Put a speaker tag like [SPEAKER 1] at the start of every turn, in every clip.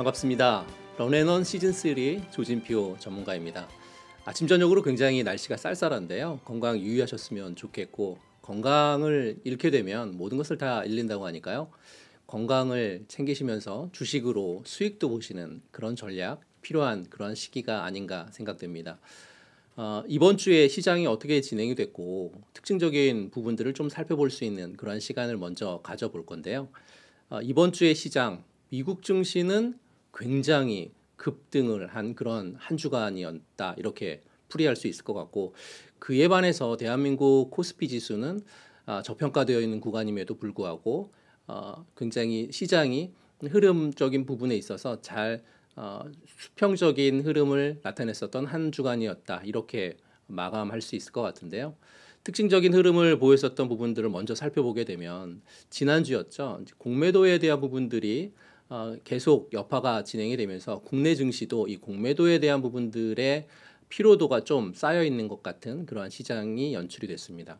[SPEAKER 1] 반갑습니다. 런앤원 시즌3 조진표 전문가입니다. 아침 저녁으로 굉장히 날씨가 쌀쌀한데요. 건강 유의하셨으면 좋겠고 건강을 잃게 되면 모든 것을 다 잃는다고 하니까요. 건강을 챙기시면서 주식으로 수익도 보시는 그런 전략 필요한 그런 시기가 아닌가 생각됩니다. 어, 이번 주에 시장이 어떻게 진행이 됐고 특징적인 부분들을 좀 살펴볼 수 있는 그런 시간을 먼저 가져볼 건데요. 어, 이번 주의 시장 미국 증시는 굉장히 급등을 한 그런 한 주간이었다 이렇게 풀이할 수 있을 것 같고 그에 반해서 대한민국 코스피 지수는 아, 저평가되어 있는 구간임에도 불구하고 어, 굉장히 시장이 흐름적인 부분에 있어서 잘 어, 수평적인 흐름을 나타냈었던 한 주간이었다 이렇게 마감할 수 있을 것 같은데요. 특징적인 흐름을 보였었던 부분들을 먼저 살펴보게 되면 지난주였죠. 공매도에 대한 부분들이 어, 계속 여파가 진행이 되면서 국내 증시도 이 공매도에 대한 부분들의 피로도가 좀 쌓여 있는 것 같은 그러한 시장이 연출이 됐습니다.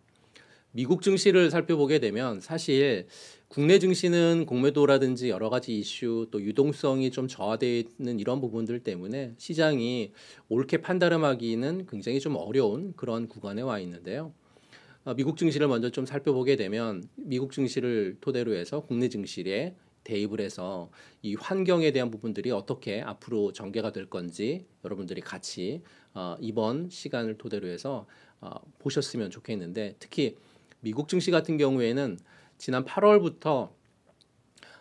[SPEAKER 1] 미국 증시를 살펴보게 되면 사실 국내 증시는 공매도라든지 여러 가지 이슈 또 유동성이 좀 저하되어 있는 이런 부분들 때문에 시장이 옳게 판단하기는 굉장히 좀 어려운 그런 구간에 와 있는데요. 어, 미국 증시를 먼저 좀 살펴보게 되면 미국 증시를 토대로 해서 국내 증시의 대입을 해서 이 환경에 대한 부분들이 어떻게 앞으로 전개가 될 건지 여러분들이 같이 어, 이번 시간을 토대로 해서 어, 보셨으면 좋겠는데 특히 미국 증시 같은 경우에는 지난 8월부터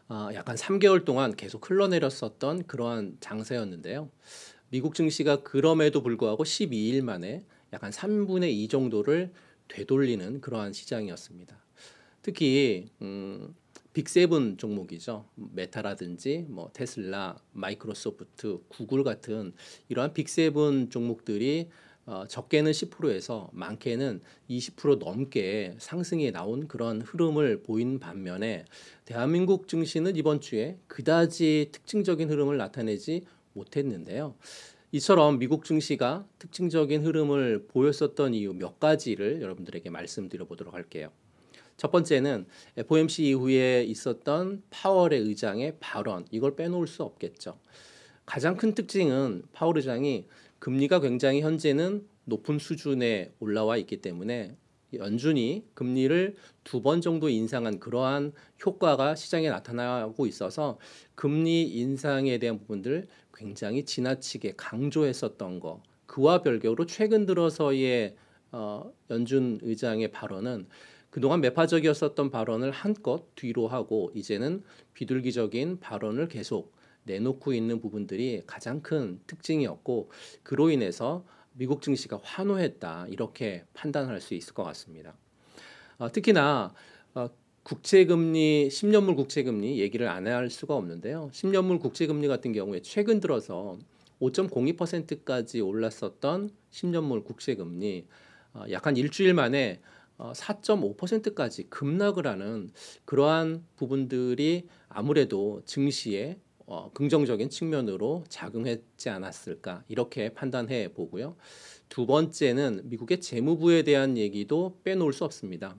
[SPEAKER 1] 어, 약간 3개월 동안 계속 흘러내렸었던 그러한 장세였는데요. 미국 증시가 그럼에도 불구하고 12일 만에 약간 3분의 2 정도를 되돌리는 그러한 시장이었습니다. 특히 음, 빅세븐 종목이죠. 메타라든지 뭐 테슬라, 마이크로소프트, 구글 같은 이러한 빅세븐 종목들이 어, 적게는 10%에서 많게는 20% 넘게 상승이 나온 그런 흐름을 보인 반면에 대한민국 증시는 이번 주에 그다지 특징적인 흐름을 나타내지 못했는데요. 이처럼 미국 증시가 특징적인 흐름을 보였었던 이유 몇 가지를 여러분들에게 말씀드려 보도록 할게요. 첫 번째는 FOMC 이후에 있었던 파월의 의장의 발언 이걸 빼놓을 수 없겠죠. 가장 큰 특징은 파월 의장이 금리가 굉장히 현재는 높은 수준에 올라와 있기 때문에 연준이 금리를 두 번 정도 인상한 그러한 효과가 시장에 나타나고 있어서 금리 인상에 대한 부분들 굉장히 지나치게 강조했었던 거 그와 별개로 최근 들어서의 어, 연준 의장의 발언은 그동안 매파적이었었던 발언을 한껏 뒤로 하고 이제는 비둘기적인 발언을 계속 내놓고 있는 부분들이 가장 큰 특징이었고 그로 인해서 미국 증시가 환호했다 이렇게 판단할 수 있을 것 같습니다. 어, 특히나 어, 국채금리 10년물 국채금리 얘기를 안 할 수가 없는데요. 10년물 국채금리 같은 경우에 최근 들어서 5.02%까지 올랐었던 10년물 국채금리 어, 약한 일주일 만에 4.5%까지 어, 급락을 하는 그러한 부분들이 아무래도 증시에 어, 긍정적인 측면으로 작용했지 않았을까 이렇게 판단해 보고요. 두 번째는 미국의 재무부에 대한 얘기도 빼놓을 수 없습니다.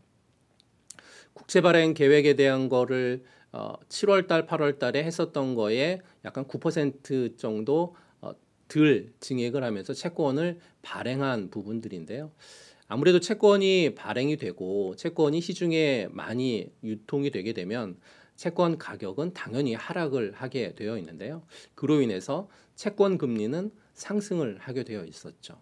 [SPEAKER 1] 국채 발행 계획에 대한 거를 어, 7월 달, 8월 달에 했었던 거에 약간 9% 정도 어, 들 증액을 하면서 채권을 발행한 부분들인데요. 아무래도 채권이 발행이 되고 채권이 시중에 많이 유통이 되게 되면 채권 가격은 당연히 하락을 하게 되어 있는데요. 그로 인해서 채권 금리는 상승을 하게 되어 있었죠.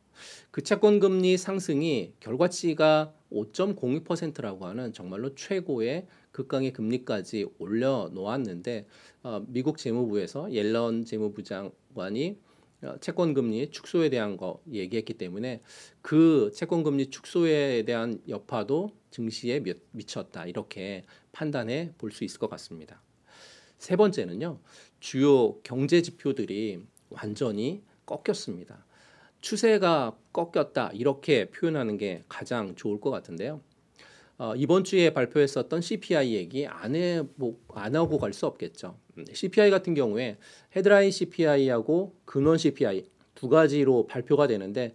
[SPEAKER 1] 그 채권 금리 상승이 결과치가 5.02%라고 하는 정말로 최고의 극강의 금리까지 올려 놓았는데 어, 미국 재무부에서 옐런 재무부장관이 어, 채권 금리 축소에 대한 거 얘기했기 때문에 그 채권 금리 축소에 대한 여파도 증시에 미쳤다 이렇게 판단해 볼 수 있을 것 같습니다. 세 번째는요. 주요 경제 지표들이 완전히 꺾였습니다. 추세가 꺾였다 이렇게 표현하는 게 가장 좋을 것 같은데요. 어, 이번 주에 발표했었던 CPI 얘기 안해 뭐, 안 하고 갈 수 없겠죠. CPI 같은 경우에 헤드라인 CPI하고 근원 CPI 두 가지로 발표가 되는데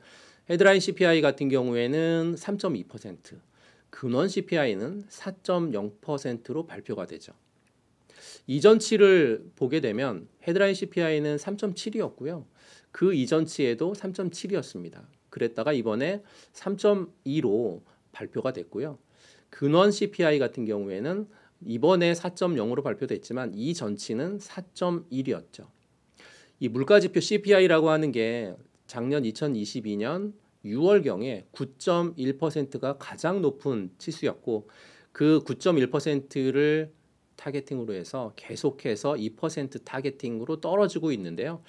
[SPEAKER 1] 헤드라인 CPI 같은 경우에는 3.2%, 근원 CPI는 4.0%로 발표가 되죠. 이전치를 보게 되면 헤드라인 CPI는 3.7이었고요. 그 이전치에도 3.7이었습니다. 그랬다가 이번에 3.2로 발표가 됐고요. 근원 CPI 같은 경우에는 이번에 4.0으로 발표됐지만 이 전치는 4.1이었죠. 이 물가지표 CPI라고 하는 게 작년 2022년 6월경에 9.1%가 가장 높은 치수였고 그 9.1%를 타겟팅으로 해서 계속해서 2% 타겟팅으로 떨어지고 있는데요.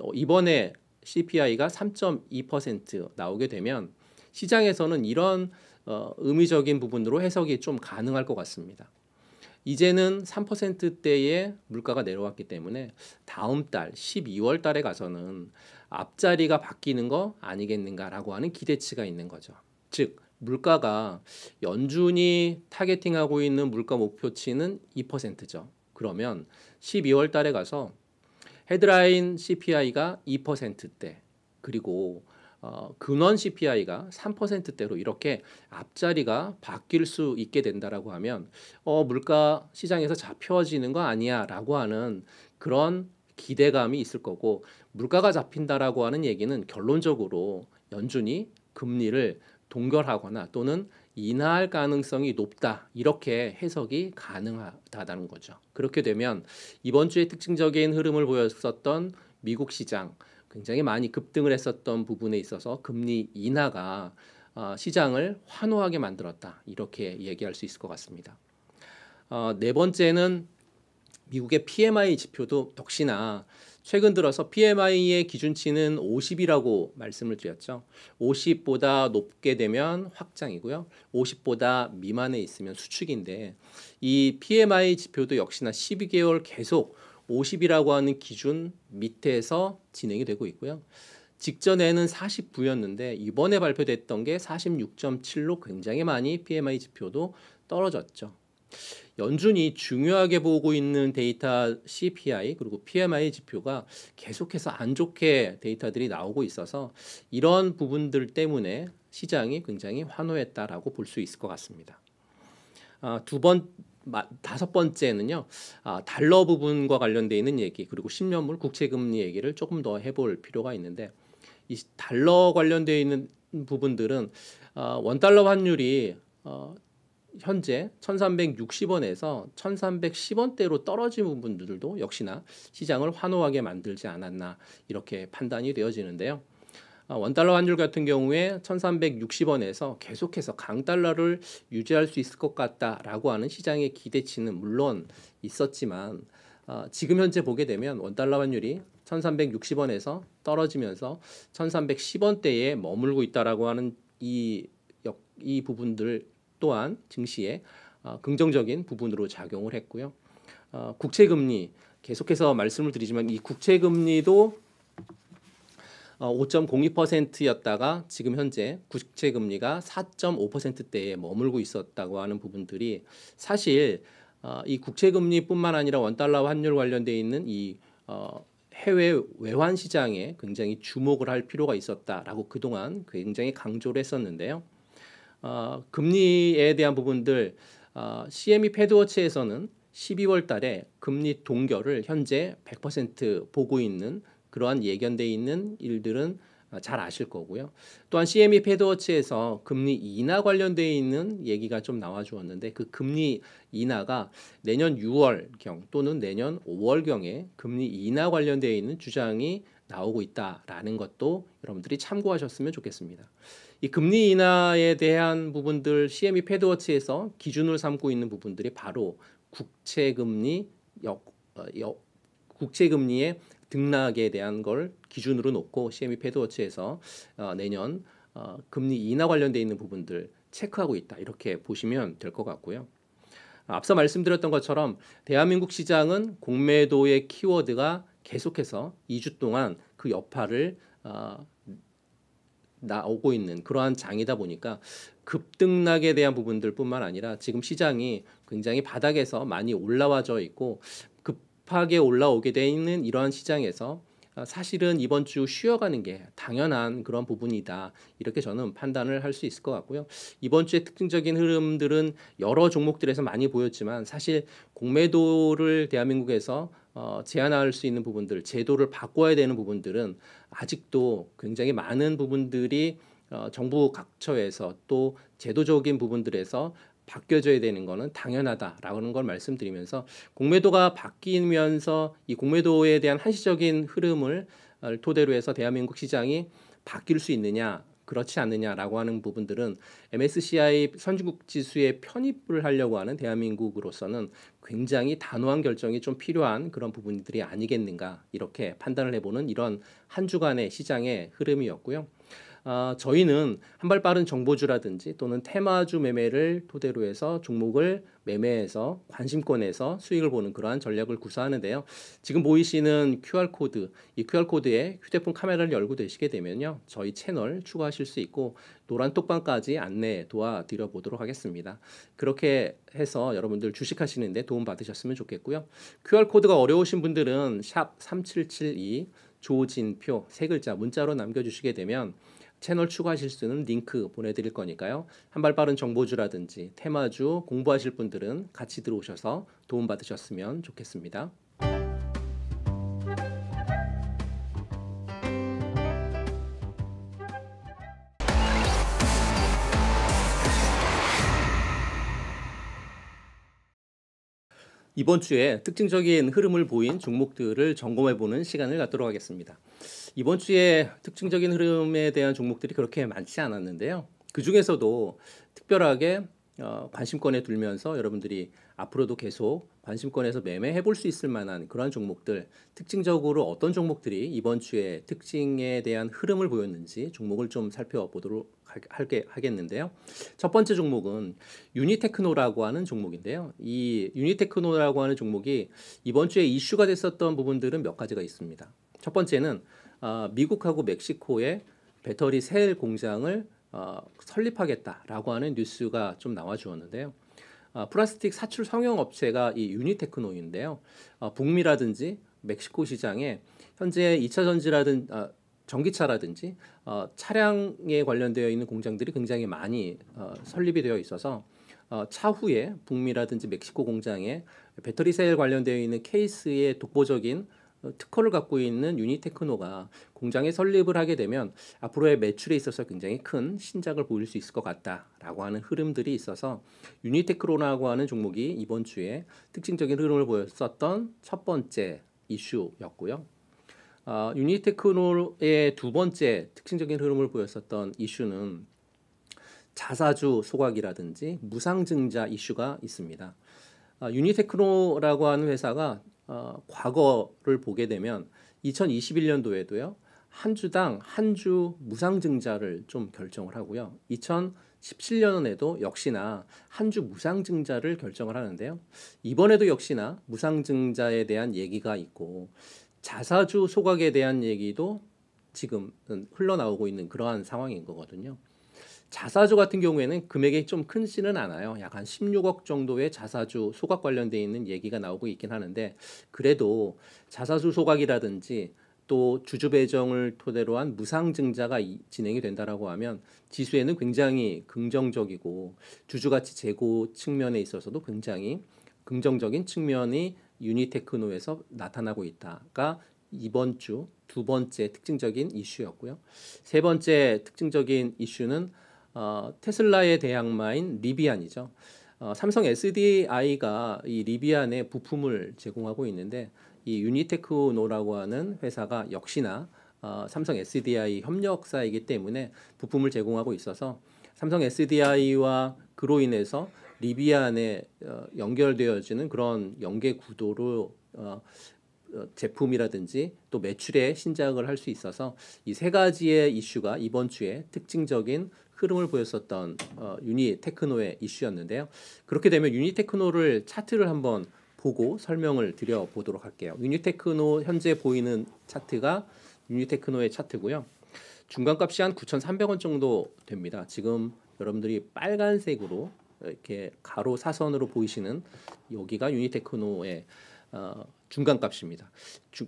[SPEAKER 1] 어, 이번에 CPI가 3.2% 나오게 되면 시장에서는 이런 어, 의미적인 부분으로 해석이 좀 가능할 것 같습니다. 이제는 3%대의 물가가 내려왔기 때문에 다음 달 12월 달에 가서는 앞자리가 바뀌는 거 아니겠는가라고 하는 기대치가 있는 거죠. 즉 물가가 연준이 타겟팅하고 있는 물가 목표치는 2%죠. 그러면 12월 달에 가서 헤드라인 CPI가 2%대 그리고 어, 근원 CPI가 3%대로 이렇게 앞자리가 바뀔 수 있게 된다라고 하면 어, 물가 시장에서 잡혀지는 거 아니야라고 하는 그런 기대감이 있을 거고 물가가 잡힌다라고 하는 얘기는 결론적으로 연준이 금리를 동결하거나 또는 인하할 가능성이 높다 이렇게 해석이 가능하다는 거죠. 그렇게 되면 이번 주에 특징적인 흐름을 보였었던 미국 시장 굉장히 많이 급등을 했었던 부분에 있어서 금리 인하가 어, 시장을 환호하게 만들었다 이렇게 얘기할 수 있을 것 같습니다. 어, 네 번째는 미국의 PMI 지표도 역시나 최근 들어서 PMI의 기준치는 50이라고 말씀을 드렸죠. 50보다 높게 되면 확장이고요. 50보다 미만에 있으면 수축인데 이 PMI 지표도 역시나 12개월 계속 50이라고 하는 기준 밑에서 진행이 되고 있고요. 직전에는 49였는데 이번에 발표됐던 게 46.7로 굉장히 많이 PMI 지표도 떨어졌죠. 연준이 중요하게 보고 있는 데이터 CPI 그리고 PMI 지표가 계속해서 안 좋게 데이터들이 나오고 있어서 이런 부분들 때문에 시장이 굉장히 환호했다라고 볼 수 있을 것 같습니다. 아, 두 번, 마, 다섯 번째는요 아, 달러 부분과 관련돼 있는 얘기 그리고 10년물 국채 금리 얘기를 조금 더 해볼 필요가 있는데 이 달러 관련돼 있는 부분들은 어, 아, 원 달러 환율이 어, 현재 1360원에서 1310원대로 떨어진 부분들도 역시나 시장을 환호하게 만들지 않았나 이렇게 판단이 되어지는데요. 아, 원달러 환율 같은 경우에 1360원에서 계속해서 강달러를 유지할 수 있을 것 같다라고 하는 시장의 기대치는 물론 있었지만 어, 지금 현재 보게 되면 원달러 환율이 1360원에서 떨어지면서 1310원대에 머물고 있다라고 하는 이, 역, 이 부분들 또한 증시에 어, 긍정적인 부분으로 작용을 했고요. 어, 국채 금리 계속해서 말씀을 드리지만 이 국채 금리도 5.02%였다가 어, 지금 현재 국채 금리가 4.5%대에 머물고 있었다고 하는 부분들이 사실 어, 이 국채 금리뿐만 아니라 원달러 환율 관련돼 있는 이 어, 해외 외환 시장에 굉장히 주목을 할 필요가 있었다라고 그동안 굉장히 강조를 했었는데요. 어, 금리에 대한 부분들 어, CME 패드워치에서는 12월 달에 금리 동결을 현재 100% 보고 있는 그러한 예견돼 있는 일들은 아, 잘 아실 거고요. 또한 CME 패드워치에서 금리 인하 관련되어 있는 얘기가 좀 나와 주었는데 그 금리 인하가 내년 6월경 또는 내년 5월경에 금리 인하 관련되어 있는 주장이 나오고 있다라는 것도 여러분들이 참고하셨으면 좋겠습니다. 이 금리 인하에 대한 부분들 CME 패드워치에서 기준을 삼고 있는 부분들이 바로 국채 금리 역, 어, 역 국채 금리의 등락에 대한 걸 기준으로 놓고 CME 패드워치에서 어, 내년 어, 금리 인하 관련돼 있는 부분들 체크하고 있다 이렇게 보시면 될 것 같고요. 앞서 말씀드렸던 것처럼 대한민국 시장은 공매도의 키워드가 계속해서 2주 동안 그 여파를 어, 나오고 있는 그러한 장이다 보니까 급등락에 대한 부분들뿐만 아니라 지금 시장이 굉장히 바닥에서 많이 올라와져 있고 급하게 올라오게 되는 이러한 시장에서 아, 사실은 이번 주 쉬어가는 게 당연한 그런 부분이다. 이렇게 저는 판단을 할 수 있을 것 같고요. 이번 주의 특징적인 흐름들은 여러 종목들에서 많이 보였지만 사실 공매도를 대한민국에서 어, 제한할 수 있는 부분들, 제도를 바꿔야 되는 부분들은 아직도 굉장히 많은 부분들이 어, 정부 각처에서 또 제도적인 부분들에서 바뀌어져야 되는 거는 당연하다라는 걸 말씀드리면서 공매도가 바뀌면서 이 공매도에 대한 한시적인 흐름을 어, 토대로 해서 대한민국 시장이 바뀔 수 있느냐 그렇지 않느냐라고 하는 부분들은 MSCI 선진국 지수에 편입을 하려고 하는 대한민국으로서는 굉장히 단호한 결정이 좀 필요한 그런 부분들이 아니겠는가 이렇게 판단을 해보는 이런 한 주간의 시장의 흐름이었고요. 어, 저희는 한발 빠른 정보주라든지 또는 테마주 매매를 토대로 해서 종목을 매매해서 관심권에서 수익을 보는 그러한 전략을 구사하는데요. 지금 보이시는 QR코드, 이 QR코드에 휴대폰 카메라를 열고 되시게 되면요. 저희 채널 추가하실 수 있고 노란 톡방까지 안내 도와드려 보도록 하겠습니다. 그렇게 해서 여러분들 주식하시는데 도움 받으셨으면 좋겠고요. QR코드가 어려우신 분들은 샵 3772 조진표 세 글자 문자로 남겨주시게 되면 채널 추가하실 수 있는 링크 보내드릴 거니까요. 한발 빠른 정보주라든지 테마주 공부하실 분들은 같이 들어오셔서 도움받으셨으면 좋겠습니다. 이번 주에 특징적인 흐름을 보인 종목들을 점검해 보는 시간을 갖도록 하겠습니다. 이번 주에 특징적인 흐름에 대한 종목들이 그렇게 많지 않았는데요. 그 중에서도 특별하게 어, 관심권에 들면서 여러분들이 앞으로도 계속 관심권에서 매매해 볼 수 있을 만한 그러한 종목들 특징적으로 어떤 종목들이 이번 주에 특징에 대한 흐름을 보였는지 종목을 좀 살펴보도록 할게 하겠는데요. 첫 번째 종목은 유니테크노라고 하는 종목인데요. 이 유니테크노라고 하는 종목이 이번 주에 이슈가 됐었던 부분들은 몇 가지가 있습니다. 첫 번째는 어, 미국하고 멕시코의 배터리 셀 공장을 어, 설립하겠다라고 하는 뉴스가 좀 나와 주었는데요. 어, 플라스틱 사출 성형 업체가 이 유니테크노인데요. 어, 북미라든지 멕시코 시장에 현재 2차 전지라든 어, 전기차라든지 차량에 관련되어 있는 공장들이 굉장히 많이 설립이 되어 있어서 차후에 북미라든지 멕시코 공장에 배터리 셀 관련되어 있는 케이스의 독보적인 어, 특허를 갖고 있는 유니테크노가 공장에 설립을 하게 되면 앞으로의 매출에 있어서 굉장히 큰 신작을 보일 수 있을 것 같다라고 하는 흐름들이 있어서 유니테크노라고 하는 종목이 이번 주에 특징적인 흐름을 보였었던 첫 번째 이슈였고요. 어, 유니테크노의 두 번째 특징적인 흐름을 보였었던 이슈는 자사주 소각이라든지 무상증자 이슈가 있습니다. 아, 유니테크노라고 하는 회사가 어, 과거를 보게 되면 2021년도에도요 한 주당 한 주 무상증자를 좀 결정을 하고요 2017년에도 역시나 한 주 무상증자를 결정을 하는데요 이번에도 역시나 무상증자에 대한 얘기가 있고 자사주 소각에 대한 얘기도 지금 흘러나오고 있는 그러한 상황인 거거든요. 자사주 같은 경우에는 금액이 좀 큰지는 않아요. 약 한 16억 정도의 자사주 소각 관련돼 있는 얘기가 나오고 있긴 하는데 그래도 자사주 소각이라든지 또 주주 배정을 토대로 한 무상 증자가 이, 진행이 된다라고 하면 지수에는 굉장히 긍정적이고 주주 가치 재고 측면에 있어서도 굉장히 긍정적인 측면이 유니테크노에서 나타나고 있다가 이번 주 두 번째 특징적인 이슈였고요. 세 번째 특징적인 이슈는 어, 테슬라의 대항마인 리비안이죠. 어, 삼성 SDI가 이리비안에 부품을 제공하고 있는데 이 유니테크노라고 하는 회사가 역시나 어, 삼성 SDI 협력사이기 때문에 부품을 제공하고 있어서 삼성 SDI와 그로 인해서 리비안에 어, 연결되어지는 그런 연계 구도로 어, 어 제품이라든지 또 매출에 신작을 할 수 있어서 이 세 가지의 이슈가 이번 주에 특징적인 흐름을 보였었던 어, 유니테크노의 이슈였는데요. 그렇게 되면 유니테크노를 차트를 한번 보고 설명을 드려 보도록 할게요. 유니테크노 현재 보이는 차트가 유니테크노의 차트고요. 중간값이 한 9,300원 정도 됩니다. 지금 여러분들이 빨간색으로 이렇게 가로 사선으로 보이시는 여기가 유니테크노의 어, 중간값입니다.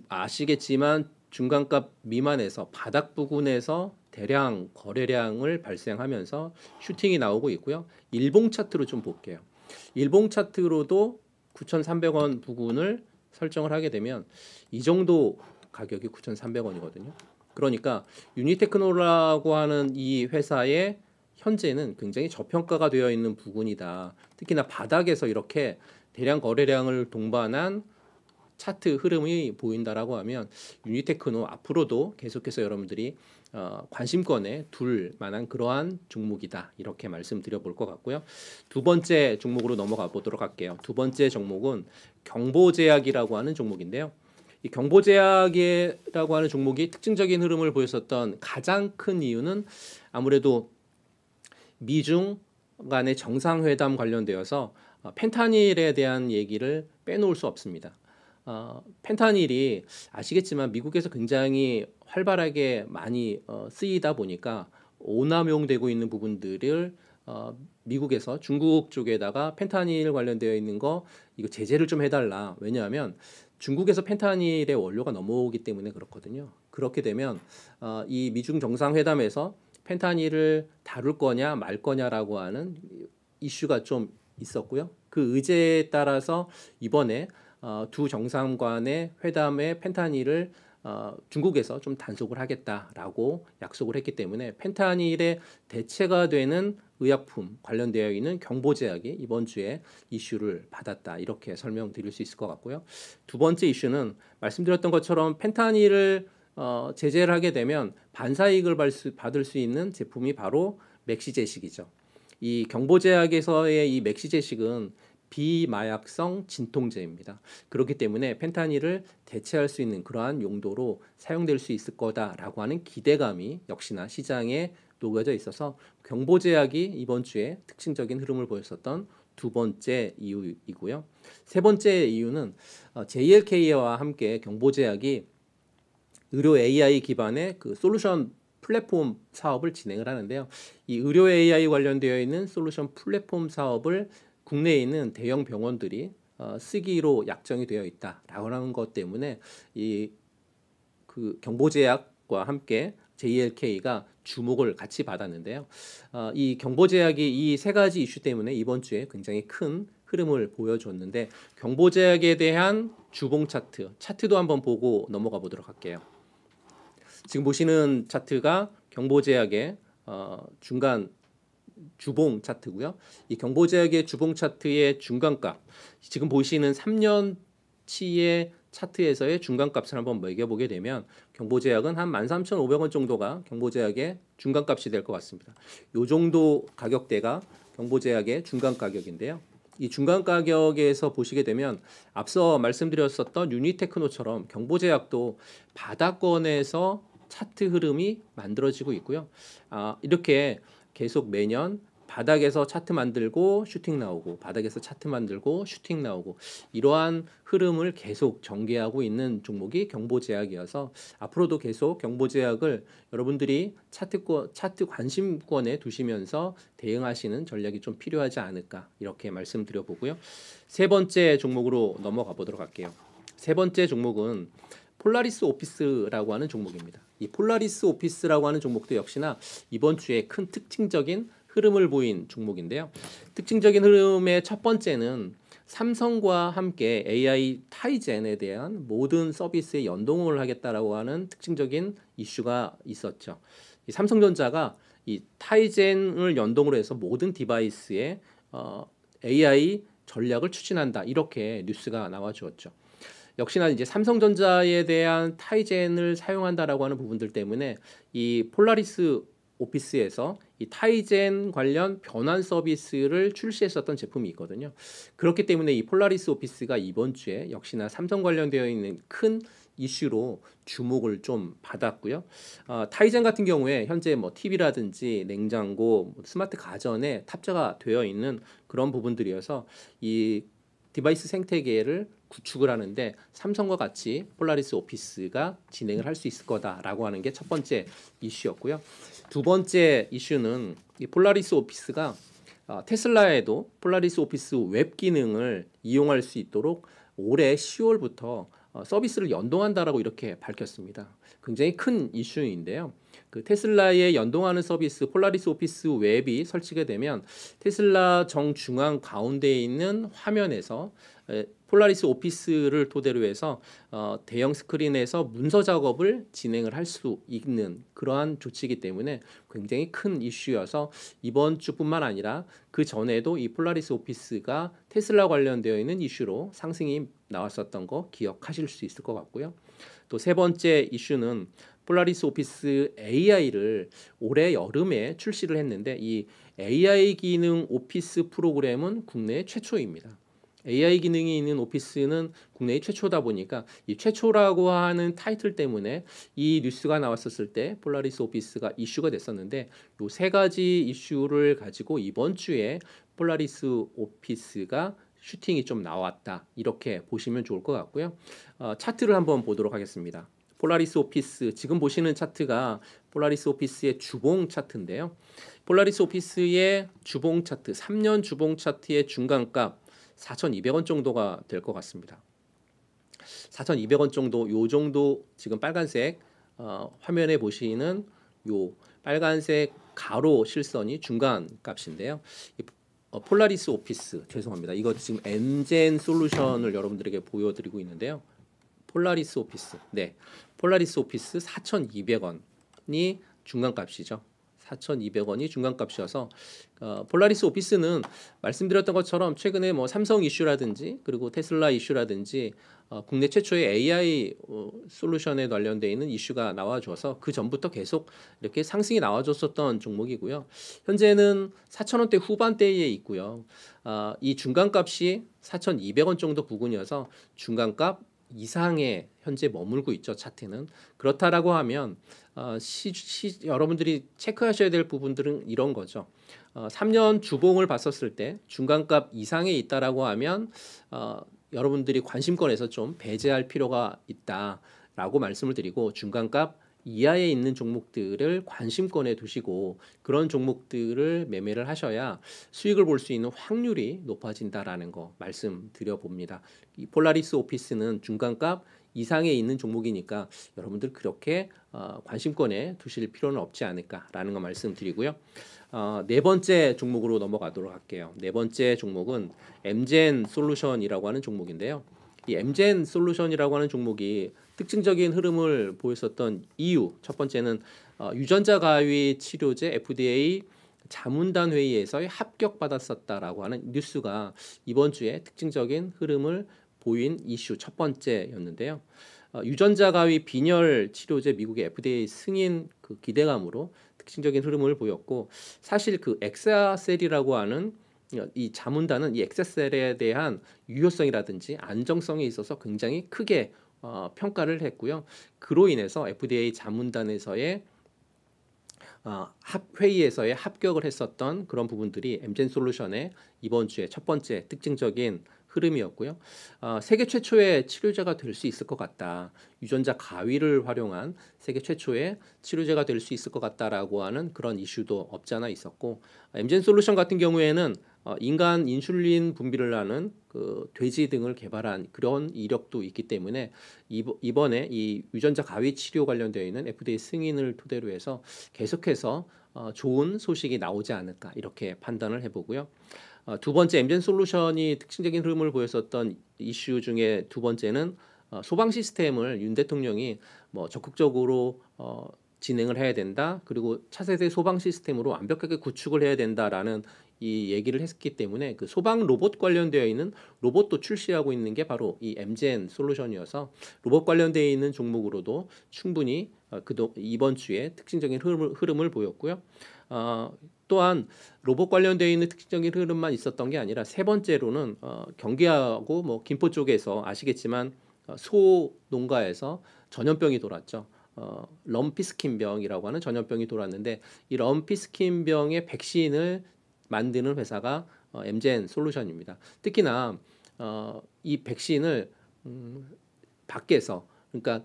[SPEAKER 1] 아시겠지만 중간값 미만에서 바닥 부근에서 대량 거래량을 발생하면서 슈팅이 나오고 있고요. 일봉 차트로 좀 볼게요. 일봉 차트로도 9,300원 부근을 설정을 하게 되면 이 정도 가격이 9,300원이거든요. 그러니까 유니테크노라고 하는 이 회사의 현재는 굉장히 저평가가 되어 있는 부분이다. 특히나 바닥에서 이렇게 대량 거래량을 동반한 차트 흐름이 보인다라고 하면 유니테크노 앞으로도 계속해서 여러분들이 어, 관심권에 둘 만한 그러한 종목이다 이렇게 말씀드려 볼 것 같고요. 두 번째 종목으로 넘어가 보도록 할게요. 두 번째 종목은 경보제약이라고 하는 종목인데요. 이 경보제약이라고 하는 종목이 특징적인 흐름을 보였었던 가장 큰 이유는 아무래도 미중 간의 정상회담 관련되어서 어, 펜타닐에 대한 얘기를 빼놓을 수 없습니다. 어, 펜타닐이 아시겠지만 미국에서 굉장히 활발하게 많이 어, 쓰이다 보니까 오남용되고 있는 부분들을 어, 미국에서 중국 쪽에다가 펜타닐 관련되어 있는 거 이거 제재를 좀 해달라. 왜냐하면 중국에서 펜타닐의 원료가 넘어오기 때문에 그렇거든요. 그렇게 되면 어, 이 미중 정상회담에서 펜타닐을 다룰 거냐 말 거냐라고 하는 이슈가 좀 있었고요. 그 의제에 따라서 이번에 어, 두정상관의 회담에 펜타닐을 어, 중국에서 좀 단속을 하겠다라고 약속을 했기 때문에 펜타닐의 대체가 되는 의약품 관련되어 있는 경보제약이 이번 주에 이슈를 받았다 이렇게 설명드릴 수 있을 것 같고요. 두 번째 이슈는 말씀드렸던 것처럼 펜타닐을 어, 제재를 하게 되면 반사이익을 받을 수 있는 제품이 바로 맥시제식이죠. 이 경보제약에서의 이 맥시제식은 비마약성 진통제입니다. 그렇기 때문에 펜타닐을 대체할 수 있는 그러한 용도로 사용될 수 있을 거다라고 하는 기대감이 역시나 시장에 녹여져 있어서 경보제약이 이번 주에 특징적인 흐름을 보였었던 두 번째 이유이고요. 세 번째 이유는 JLK와 어, 함께 경보제약이 의료 AI 기반의 그 솔루션 플랫폼 사업을 진행을 하는데요. 이 의료 AI 관련되어 있는 솔루션 플랫폼 사업을 국내에 있는 대형 병원들이 어, 쓰기로 약정이 되어 있다라고 하는 것 때문에 이 그 경보제약과 함께 JLK가 주목을 같이 받았는데요. 어, 이 경보제약이 이 세 가지 이슈 때문에 이번 주에 굉장히 큰 흐름을 보여줬는데 경보제약에 대한 주봉 차트 차트도 한번 보고 넘어가 보도록 할게요. 지금 보시는 차트가 경보제약의 어, 중간 주봉 차트고요. 이 경보 제약의 주봉 차트의 중간값 지금 보시는 3년 치의 차트에서의 중간값을 한번 매겨보게 되면 경보제약은 한 13,500원 정도가 경보제약의 중간값이 될 것 같습니다. 이 정도 가격대가 경보제약의 중간 가격인데요. 이 중간 가격에서 보시게 되면 앞서 말씀드렸었던 유니테크노처럼 경보제약도 바닥권에서 차트 흐름이 만들어지고 있고요. 아, 이렇게 계속 매년 바닥에서 차트 만들고 슈팅 나오고 바닥에서 차트 만들고 슈팅 나오고 이러한 흐름을 계속 전개하고 있는 종목이 경보제약이어서 앞으로도 계속 경보제약을 여러분들이 차트권 차트 관심권에 두시면서 대응하시는 전략이 좀 필요하지 않을까 이렇게 말씀드려 보고요. 세 번째 종목으로 넘어가 보도록 할게요. 세 번째 종목은 폴라리스 오피스라고 하는 종목입니다. 이 폴라리스 오피스라고 하는 종목도 역시나 이번 주에 큰 특징적인 흐름을 보인 종목인데요. 특징적인 흐름의 첫 번째는 삼성과 함께 AI 타이젠에 대한 모든 서비스에 연동을 하겠다라고 하는 특징적인 이슈가 있었죠. 이 삼성전자가 이 타이젠을 연동으로 해서 모든 디바이스에 어, AI 전략을 추진한다 이렇게 뉴스가 나와 주었죠. 역시나 이제 삼성전자에 대한 타이젠을 사용한다라고 하는 부분들 때문에 이 폴라리스 오피스에서 이 타이젠 관련 변환 서비스를 출시했었던 제품이 있거든요. 그렇기 때문에 이 폴라리스 오피스가 이번 주에 역시나 삼성 관련되어 있는 큰 이슈로 주목을 좀 받았고요. 어, 타이젠 같은 경우에 현재 뭐 TV라든지 냉장고, 뭐 스마트 가전에 탑재가 되어 있는 그런 부분들이어서 이 디바이스 생태계를 구축을 하는데 삼성과 같이 폴라리스 오피스가 진행을 할 수 있을 거다라고 하는 게 첫 번째 이슈였고요. 두 번째 이슈는 이 폴라리스 오피스가 어, 테슬라에도 폴라리스 오피스 웹 기능을 이용할 수 있도록 올해 10월부터 어, 서비스를 연동한다라고 이렇게 밝혔습니다. 굉장히 큰 이슈인데요. 그 테슬라의 연동하는 서비스 폴라리스 오피스 웹이 설치가 되면 테슬라 정중앙 가운데에 있는 화면에서 폴라리스 오피스를 토대로 해서 어, 대형 스크린에서 문서 작업을 진행을 할 수 있는 그러한 조치이기 때문에 굉장히 큰 이슈여서 이번 주뿐만 아니라 그 전에도 이 폴라리스 오피스가 테슬라 관련되어 있는 이슈로 상승이 나왔었던 거 기억하실 수 있을 것 같고요. 또 세 번째 이슈는 폴라리스 오피스 AI를 올해 여름에 출시를 했는데 이 AI 기능 오피스 프로그램은 국내 최초입니다. AI 기능이 있는 오피스는 국내 최초다 보니까 이 최초라고 하는 타이틀 때문에 이 뉴스가 나왔었을 때 폴라리스 오피스가 이슈가 됐었는데 요 세 가지 이슈를 가지고 이번 주에 폴라리스 오피스가 슈팅이 좀 나왔다 이렇게 보시면 좋을 것 같고요. 어, 차트를 한번 보도록 하겠습니다. 폴라리스 오피스 지금 보시는 차트가 폴라리스 오피스의 주봉 차트인데요. 폴라리스 오피스의 주봉 차트, 3년 주봉 차트의 중간값 4,200원 정도가 될 것 같습니다. 4,200원 정도, 요 정도 지금 빨간색 어, 화면에 보시는 요 빨간색 가로 실선이 중간 값인데요. 어, 폴라리스 오피스 죄송합니다. 이거 지금 엔젠 솔루션을 여러분들에게 보여드리고 있는데요. 폴라리스 오피스. 네. 폴라리스 오피스 4,200원이 중간값이죠. 4,200원이 중간값이어서 어, 폴라리스 오피스는 말씀드렸던 것처럼 최근에 뭐 삼성 이슈라든지 그리고 테슬라 이슈라든지 어, 국내 최초의 AI 어, 솔루션에 관련되어 있는 이슈가 나와줘서 그 전부터 계속 이렇게 상승이 나와줬었던 종목이고요. 현재는 4,000원대 후반대에 있고요. 어, 이 중간값이 4,200원 정도 부근이어서 중간값 이상에 현재 머물고 있죠 차트는 그렇다라고 하면 어, 시, 시, 여러분들이 체크하셔야 될 부분들은 이런 거죠. 어, 3년 주봉을 봤었을 때 중간값 이상에 있다라고 하면 어, 여러분들이 관심권에서 좀 배제할 필요가 있다라고 말씀을 드리고 중간값 이하에 있는 종목들을 관심권에 두시고 그런 종목들을 매매를 하셔야 수익을 볼 수 있는 확률이 높아진다라는 거 말씀드려 봅니다. 이 폴라리스 오피스는 중간값 이상에 있는 종목이니까 여러분들 그렇게 어, 관심권에 두실 필요는 없지 않을까라는 거 말씀드리고요. 어, 네 번째 종목으로 넘어가도록 할게요. 네 번째 종목은 MGN 솔루션이라고 하는 종목인데요. 이 MGN 솔루션이라고 하는 종목이 특징적인 흐름을 보였었던 이유 첫 번째는 어, 유전자 가위 치료제 FDA 자문단 회의에서 합격받았었다라고 하는 뉴스가 이번 주에 특징적인 흐름을 보인 이슈 첫 번째였는데요. 어, 유전자 가위 빈혈 치료제 미국의 FDA 승인 그 기대감으로 특징적인 흐름을 보였고 사실 그 엑사셀이라고 하는 어, 이 자문단은 이 엑사셀에 대한 유효성이라든지 안정성에 있어서 굉장히 크게 어, 평가를 했고요. 그로 인해서 FDA 자문단에서의 어, 회의에서의 합격을 했었던 그런 부분들이 엠젠 솔루션의 이번 주에 첫 번째 특징적인 흐름이었고요. 어, 세계 최초의 치료제가 될 수 있을 것 같다. 유전자 가위를 활용한 세계 최초의 치료제가 될 수 있을 것 같다라고 하는 그런 이슈도 없지 아 있었고 엠젠 솔루션 같은 경우에는 어, 인간 인슐린 분비를 하는 그 돼지 등을 개발한 그런 이력도 있기 때문에 이번에 이 유전자 가위 치료 관련되어 있는 FDA 승인을 토대로 해서 계속해서 어, 좋은 소식이 나오지 않을까 이렇게 판단을 해보고요. 어, 두 번째 엠젠 솔루션이 특징적인 흐름을 보였었던 이슈 중에 두 번째는 어, 소방 시스템을 윤 대통령이 뭐 적극적으로 어, 진행을 해야 된다. 그리고 차세대 소방 시스템으로 완벽하게 구축을 해야 된다라는 이 얘기를 했기 때문에 그 소방 로봇 관련되어 있는 로봇도 출시하고 있는 게 바로 이 MGN 솔루션이어서 로봇 관련되어 있는 종목으로도 충분히 어, 그동 이번 주에 특징적인 흐름을, 흐름을 보였고요. 어, 또한 로봇 관련되어 있는 특징적인 흐름만 있었던 게 아니라 세 번째로는 어, 경기하고 뭐 김포 쪽에서 아시겠지만 어, 소 농가에서 전염병이 돌았죠. 어, 럼피스킨병이라고 하는 전염병이 돌았는데 이 럼피스킨병의 백신을 만드는 회사가 어, 엠젠 솔루션입니다. 특히나 어, 이 백신을 음, 밖에서 그러니까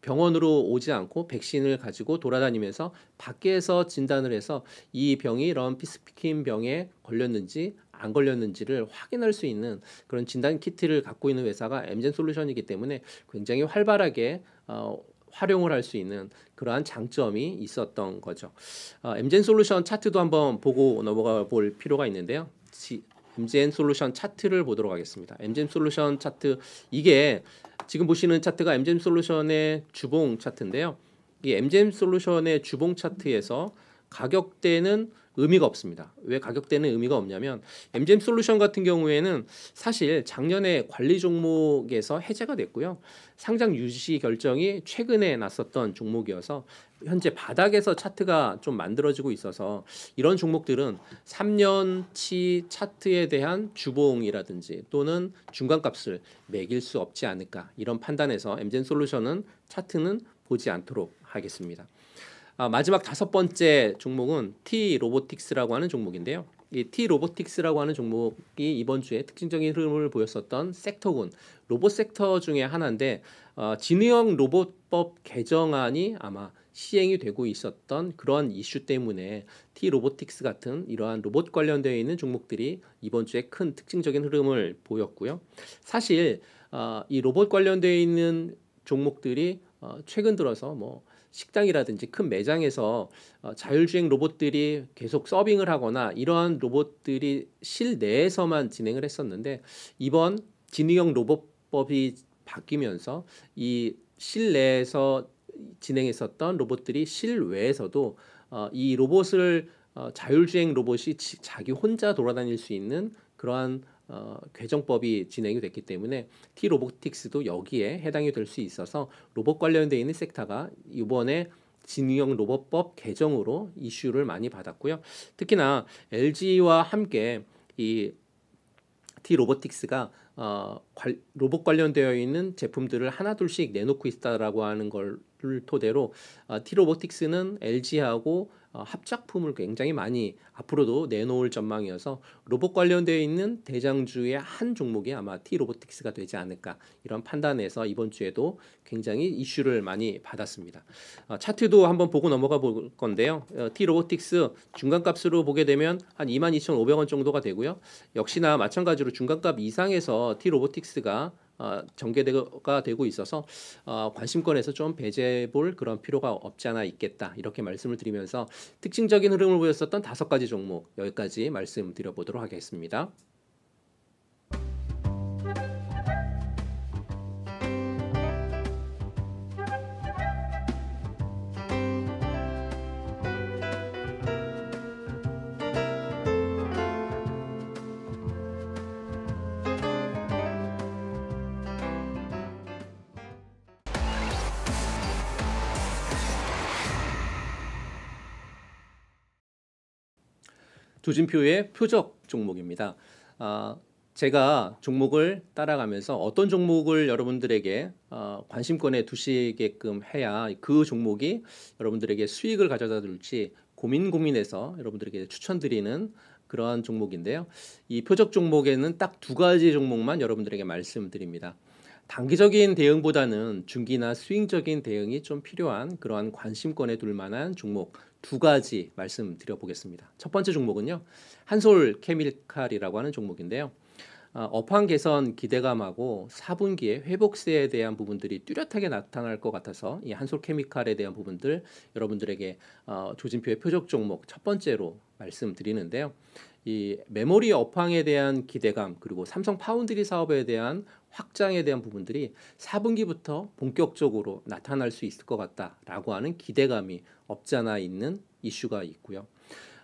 [SPEAKER 1] 병원으로 오지 않고 백신을 가지고 돌아다니면서 밖에서 진단을 해서 이 병이 럼피스피킨 병에 걸렸는지 안 걸렸는지를 확인할 수 있는 그런 진단 키트를 갖고 있는 회사가 엠젠 솔루션이기 때문에 굉장히 활발하게 어, 활용을 할 수 있는 그러한 장점이 있었던 거죠. 어, MGN 솔루션 차트도 한번 보고 넘어가 볼 필요가 있는데요. 지, MGN 솔루션 차트를 보도록 하겠습니다. MGN 솔루션 차트 이게 지금 보시는 차트가 MGN 솔루션의 주봉 차트인데요. 이 MGN 솔루션의 주봉 차트에서 가격대는 의미가 없습니다. 왜 가격대는 의미가 없냐면 MGM 솔루션 같은 경우에는 사실 작년에 관리 종목에서 해제가 됐고요. 상장 유지 결정이 최근에 났었던 종목이어서 현재 바닥에서 차트가 좀 만들어지고 있어서 이런 종목들은 3년치 차트에 대한 주봉이라든지 또는 중간값을 매길 수 없지 않을까 이런 판단에서 MGM 솔루션은 차트는 보지 않도록 하겠습니다. 아, 마지막 다섯 번째 종목은 T 로보틱스라고 하는 종목인데요. 이 T 로보틱스라고 하는 종목이 이번 주에 특징적인 흐름을 보였었던 섹터군 로봇 섹터 중에 하나인데 어, 진의형 로봇법 개정안이 아마 시행이 되고 있었던 그런 이슈 때문에 T 로보틱스 같은 이러한 로봇 관련되어 있는 종목들이 이번 주에 큰 특징적인 흐름을 보였고요. 사실 어, 이 로봇 관련되어 있는 종목들이 어, 최근 들어서 뭐 식당이라든지 큰 매장에서 어, 자율주행 로봇들이 계속 서빙을 하거나 이러한 로봇들이 실내에서만 진행을 했었는데 이번 진위형 로봇법이 바뀌면서 이 실내에서 진행했었던 로봇들이 실외에서도 어, 이 로봇을 어, 자율주행 로봇이 지, 자기 혼자 돌아다닐 수 있는 그러한 어, 개정법이 진행이 됐기 때문에 T 로보틱스도 여기에 해당이 될 수 있어서 로봇 관련돼 있는 섹터가 이번에 진흥형 로봇법 개정으로 이슈를 많이 받았고요. 특히나 LG와 함께 이 T 로보틱스가 어, 로봇 관련되어 있는 제품들을 하나둘씩 내놓고 있다라고 하는 걸 토대로 어, T 로보틱스는 LG하고 어, 합작품을 굉장히 많이 앞으로도 내놓을 전망이어서 로봇 관련되어 있는 대장주의 한 종목이 아마 T 로보틱스가 되지 않을까 이런 판단에서 이번 주에도 굉장히 이슈를 많이 받았습니다. 어, 차트도 한번 보고 넘어가 볼 건데요. 어, T 로보틱스 중간값으로 보게 되면 한 22,500원 정도가 되고요. 역시나 마찬가지로 중간값 이상에서 T 로보틱스가 어, 전개가 되고 있어서 어, 관심권에서 좀 배제볼 해 그런 필요가 없지 않아 있겠다 이렇게 말씀을 드리면서 특징적인 흐름을 보였었던 다섯 가지 종목 여기까지 말씀드려 보도록 하겠습니다. 조진표의 표적 종목입니다. 아, 제가 종목을 따라가면서 어떤 종목을 여러분들에게 어, 관심권에 두시게끔 해야 그 종목이 여러분들에게 수익을 가져다 줄지 고민 고민해서 여러분들에게 추천드리는 그러한 종목인데요. 이 표적 종목에는 딱 두 가지 종목만 여러분들에게 말씀드립니다. 단기적인 대응보다는 중기나 수익적인 대응이 좀 필요한 그러한 관심권에 둘 만한 종목 두 가지 말씀드려 보겠습니다. 첫 번째 종목은요. 한솔 케미칼이라고 하는 종목인데요. 어, 업황 개선 기대감하고 4분기에 회복세에 대한 부분들이 뚜렷하게 나타날 것 같아서 이 한솔 케미칼에 대한 부분들 여러분들에게 어, 조진표의 표적 종목 첫 번째로 말씀드리는데요. 이 메모리 업황에 대한 기대감 그리고 삼성 파운드리 사업에 대한 확장에 대한 부분들이 4분기부터 본격적으로 나타날 수 있을 것 같다라고 하는 기대감이 없잖아 있는 이슈가 있고요.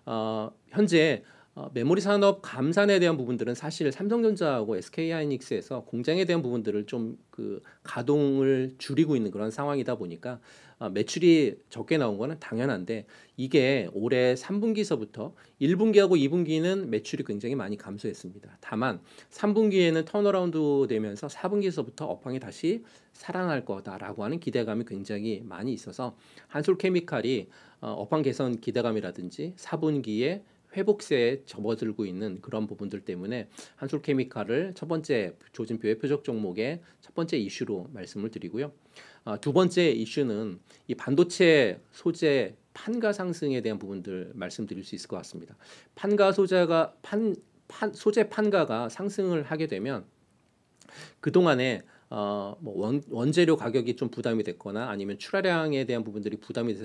[SPEAKER 1] 어, 현재 어, 메모리 산업 감산에 대한 부분들은 사실 삼성전자하고 SK하이닉스에서 공장에 대한 부분들을 좀 그 가동을 줄이고 있는 그런 상황이다 보니까 아, 매출이 적게 나온 거는 당연한데 이게 올해 3분기서부터 1분기하고 2분기는 매출이 굉장히 많이 감소했습니다. 다만 3분기에는 턴어라운드 되면서 4분기서부터 업황이 다시 살아날 거다라고 하는 기대감이 굉장히 많이 있어서 한솔케미칼이 어, 업황 개선 기대감이라든지 4분기에 회복세에 접어들고 있는 그런 부분들 때문에 한솔케미칼을 첫 번째 조진표의 표적 종목의 첫 번째 이슈로 말씀을 드리고요. 아, 두 번째 이슈는 이 반도체 소재 판가 상승에 대한 부분들 말씀드릴 수 있을 것 같습니다. 판가 소재가 판, 판 소재 판가가 상승을 하게 되면 그 동안에 어, 뭐 원, 원재료 가격이 좀 부담이 됐거나 아니면 출하량에 대한 부분들이 부담이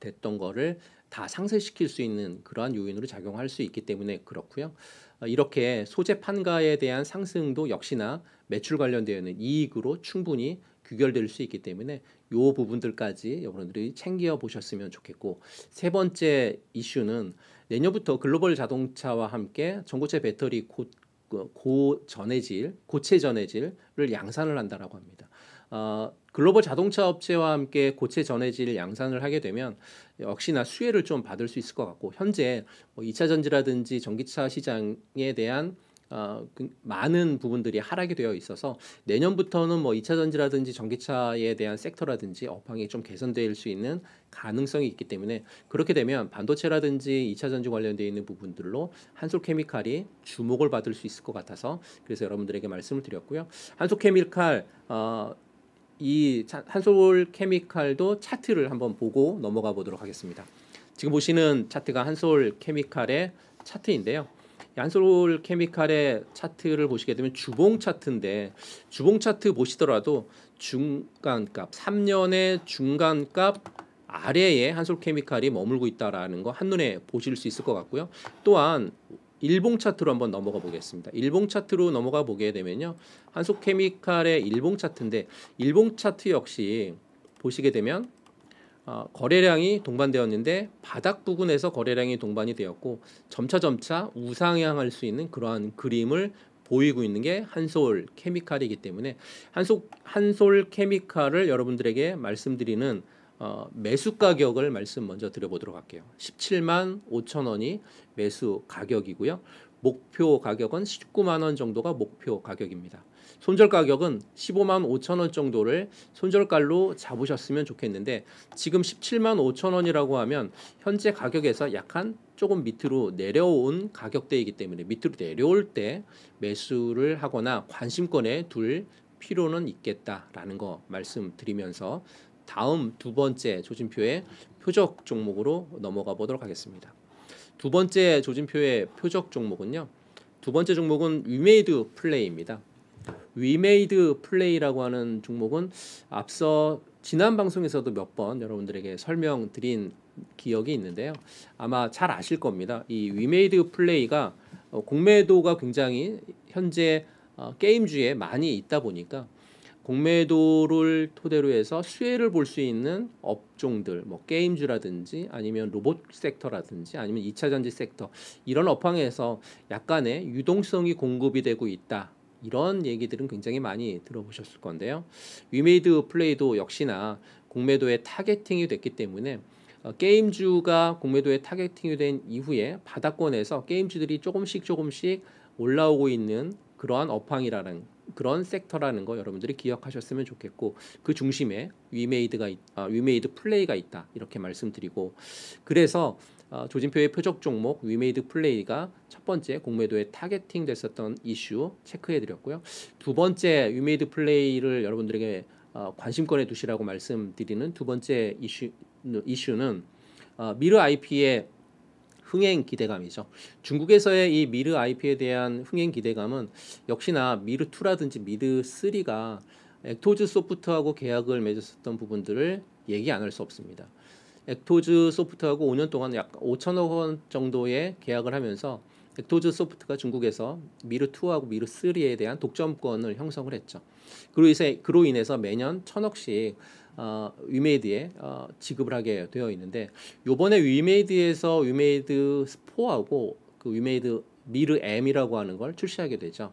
[SPEAKER 1] 됐, 던 거를 다 상쇄시킬 수 있는 그러한 요인으로 작용할 수 있기 때문에 그렇고요. 어, 이렇게 소재 판가에 대한 상승도 역시나 매출 관련되어 있는 이익으로 충분히 귀결될 수 있기 때문에 요 부분들까지 여러분들이 챙겨 보셨으면 좋겠고 세 번째 이슈는 내년부터 글로벌 자동차와 함께 전고체 배터리 고, 어, 고 전해질 고체 전해질을 양산을 한다라고 합니다. 어, 글로벌 자동차 업체와 함께 고체 전해질 양산을 하게 되면 역시나 수혜를 좀 받을 수 있을 것 같고 현재 뭐 2차 전지라든지 전기차 시장에 대한 어, 그 많은 부분들이 하락이 되어 있어서 내년부터는 뭐 2차 전지라든지 전기차에 대한 섹터라든지 업황이 좀 개선될 수 있는 가능성이 있기 때문에 그렇게 되면 반도체라든지 2차 전지 관련되어 있는 부분들로 한솔케미칼이 주목을 받을 수 있을 것 같아서 그래서 여러분들에게 말씀을 드렸고요. 한솔케미칼 어, 이 한솔 케미칼도 차트를 한번 보고 넘어가 보도록 하겠습니다. 지금 보시는 차트가 한솔 케미칼의 차트인데요. 한솔 케미칼의 차트를 보시게 되면 주봉 차트인데 주봉 차트 보시더라도 중간값 3년의 중간값 아래에 한솔 케미칼이 머물고 있다라는 거 한눈에 보실 수 있을 것 같고요. 또한 일봉 차트로 한번 넘어가 보겠습니다. 일봉 차트로 넘어가 보게 되면요. 한솔케미칼의 일봉 차트인데 일봉 차트 역시 보시게 되면 어, 거래량이 동반되었는데 바닥 부근에서 거래량이 동반이 되었고 점차점차 우상향할 수 있는 그러한 그림을 보이고 있는 게 한솔 케미칼이기 때문에 한솔 케미칼을 여러분들에게 말씀드리는 어, 매수 가격을 말씀 먼저 드려보도록 할게요. 17만 5천 원이 매수 가격이고요. 목표 가격은 19만 원 정도가 목표 가격입니다. 손절 가격은 15만 5천 원 정도를 손절가로 잡으셨으면 좋겠는데 지금 17만 5천 원이라고 하면 현재 가격에서 약간 조금 밑으로 내려온 가격대이기 때문에 밑으로 내려올 때 매수를 하거나 관심권에 둘 필요는 있겠다라는 거 말씀드리면서 다음 두 번째 조진표의 표적 종목으로 넘어가 보도록 하겠습니다. 두 번째 조진표의 표적 종목은요. 두 번째 종목은 위메이드 플레이입니다. 위메이드 플레이라고 하는 종목은 앞서 지난 방송에서도 몇 번 여러분들에게 설명드린 기억이 있는데요. 아마 잘 아실 겁니다. 이 위메이드 플레이가 어, 공매도가 굉장히 현재 어, 게임주에 많이 있다 보니까 공매도를 토대로 해서 수혜를 볼 수 있는 업종들, 뭐 게임주라든지 아니면 로봇 섹터라든지 아니면 2차 전지 섹터 이런 업황에서 약간의 유동성이 공급이 되고 있다. 이런 얘기들은 굉장히 많이 들어보셨을 건데요. 위메이드 플레이도 역시나 공매도의 타겟팅이 됐기 때문에 어, 게임주가 공매도에 타겟팅이 된 이후에 바닥권에서 게임주들이 조금씩 조금씩 올라오고 있는 그러한 업황이라는 그런 섹터라는 거 여러분들이 기억하셨으면 좋겠고 그 중심에 위메이드가 아, 위메이드 플레이가 있다 이렇게 말씀드리고 그래서 어, 조진표의 표적 종목 위메이드 플레이가 첫 번째 공매도에 타겟팅 됐었던 이슈 체크해드렸고요 두 번째 위메이드 플레이를 여러분들에게 어, 관심권에 두시라고 말씀드리는 두 번째 이슈 이슈는 어, 미르 IP의 흥행 기대감이죠. 중국에서의 이 미르 IP에 대한 흥행 기대감은 역시나 미르 2라든지 미르 3가 엑토즈 소프트하고 계약을 맺었었던 부분들을 얘기 안 할 수 없습니다. 엑토즈 소프트하고 5년 동안 약 5천억 원 정도의 계약을 하면서 엑토즈 소프트가 중국에서 미르 2하고 미르 3에 대한 독점권을 형성을 했죠. 그로 인해서 매년 천억씩 어, 위메이드에 어, 지급을 하게 되어 있는데 요번에 위메이드에서 위메이드 스포하고 그 위메이드 미르 M이라고 하는 걸 출시하게 되죠.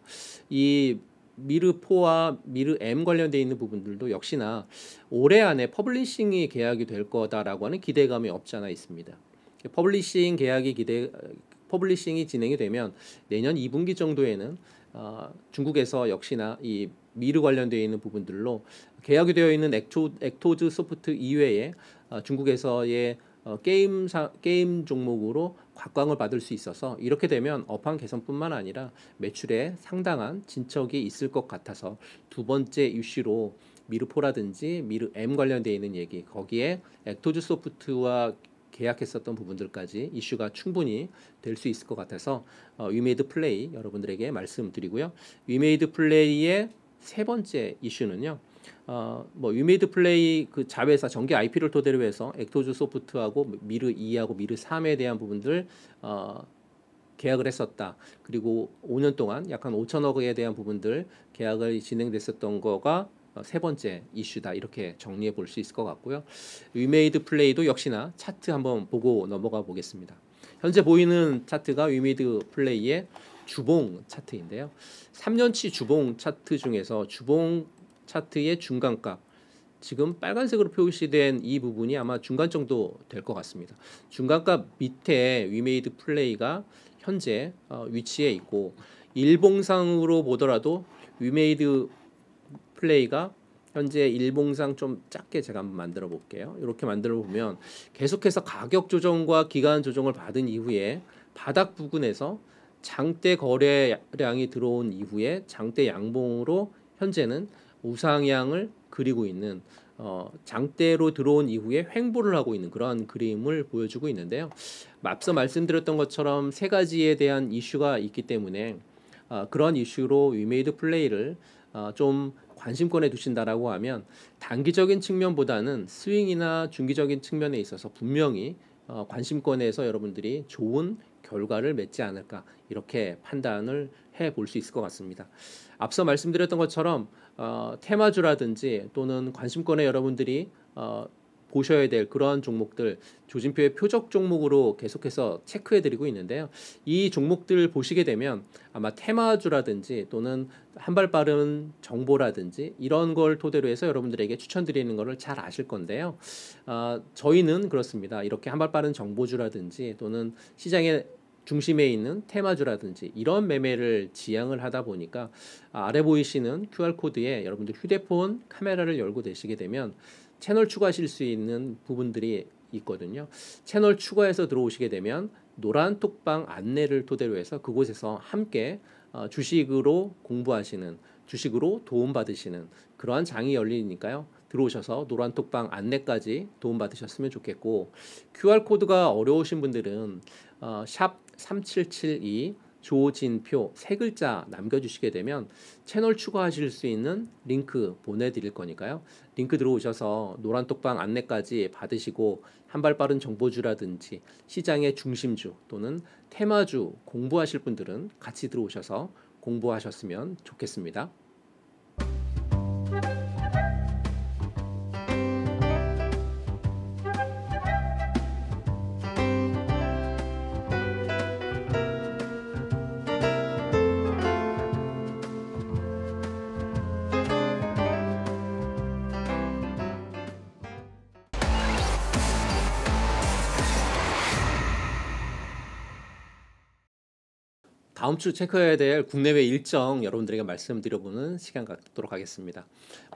[SPEAKER 1] 이 미르 4와 미르 M 관련돼 있는 부분들도 역시나 올해 안에 퍼블리싱이 계약이 될 거다라고 하는 기대감이 없지 않아 있습니다. 퍼블리싱 계약이 기대 퍼블리싱이 진행이 되면 내년 2분기 정도에는 어, 중국에서 역시나 이 미르 관련되어 있는 부분들로 계약이 되어 있는 액초, 액토즈 소프트 이외에 어, 중국에서의 어, 게임 사, 게임 종목으로 각광을 받을 수 있어서 이렇게 되면 업황 개선뿐만 아니라 매출에 상당한 진척이 있을 것 같아서 두 번째 이슈로 미르포라든지 미르M 관련되어 있는 얘기 거기에 액토즈 소프트와 계약했었던 부분들까지 이슈가 충분히 될 수 있을 것 같아서 어, 위메이드 플레이 여러분들에게 말씀드리고요. 위메이드 플레이의 세 번째 이슈는요. 어뭐 유메이드 플레이 그 자회사 전기 IP를 토대로 해서 엑토즈 소프트하고 미르 2하고 미르 3에 대한 부분들 어 계약을 했었다. 그리고 5년 동안 약한 5천억에 대한 부분들 계약을 진행됐었던 거가 어, 세 번째 이슈다 이렇게 정리해 볼 수 있을 것 같고요. 위메이드 플레이도 역시나 차트 한번 보고 넘어가 보겠습니다. 현재 보이는 차트가 위메이드 플레이의 주봉 차트인데요. 3년치 주봉 차트 중에서 주봉 차트의 중간값 지금 빨간색으로 표시된 이 부분이 아마 중간 정도 될 것 같습니다. 중간값 밑에 위메이드 플레이가 현재 어, 위치에 있고 일봉상으로 보더라도 위메이드 플레이가 현재 일봉상 좀 작게 제가 한번 만들어 볼게요. 이렇게 만들어 보면 계속해서 가격 조정과 기간 조정을 받은 이후에 바닥 부근에서 장대 거래량이 들어온 이후에 장대 양봉으로 현재는 우상향을 그리고 있는 어, 장대로 들어온 이후에 횡보를 하고 있는 그러한 그림을 보여주고 있는데요. 앞서 말씀드렸던 것처럼 세 가지에 대한 이슈가 있기 때문에 어, 그런 이슈로 위메이드 플레이를 어, 좀 관심권에 두신다라고 하면 단기적인 측면보다는 스윙이나 중기적인 측면에 있어서 분명히 어, 관심권에서 여러분들이 좋은 결과를 맺지 않을까 이렇게 판단을 해 볼 수 있을 것 같습니다. 앞서 말씀드렸던 것처럼 어, 테마주라든지 또는 관심권에 여러분들이 어, 보셔야 될 그러한 종목들 조진표의 표적 종목으로 계속해서 체크해 드리고 있는데요. 이 종목들 보시게 되면 아마 테마주라든지 또는 한발 빠른 정보라든지 이런 걸 토대로 해서 여러분들에게 추천드리는 것을 잘 아실 건데요. 아, 저희는 그렇습니다. 이렇게 한발 빠른 정보주라든지 또는 시장에 중심에 있는 테마주라든지 이런 매매를 지향을 하다 보니까 아, 아래 보이시는 QR코드에 여러분들 휴대폰 카메라를 열고 되시게 되면 채널 추가하실 수 있는 부분들이 있거든요. 채널 추가해서 들어오시게 되면 노란 톡방 안내를 토대로 해서 그곳에서 함께 어, 주식으로 공부하시는 주식으로 도움받으시는 그러한 장이 열리니까요. 들어오셔서 노란 톡방 안내까지 도움받으셨으면 좋겠고 QR코드가 어려우신 분들은 어, 샵3772 조진표 세 글자 남겨주시게 되면 채널 추가하실 수 있는 링크 보내드릴 거니까요. 링크 들어오셔서 노란 톡방 안내까지 받으시고 한발 빠른 정보주라든지 시장의 중심주 또는 테마주 공부하실 분들은 같이 들어오셔서 공부하셨으면 좋겠습니다. 다음 주 체크해야 될 국내외 일정 여러분들에게 말씀드려보는 시간 갖도록 하겠습니다.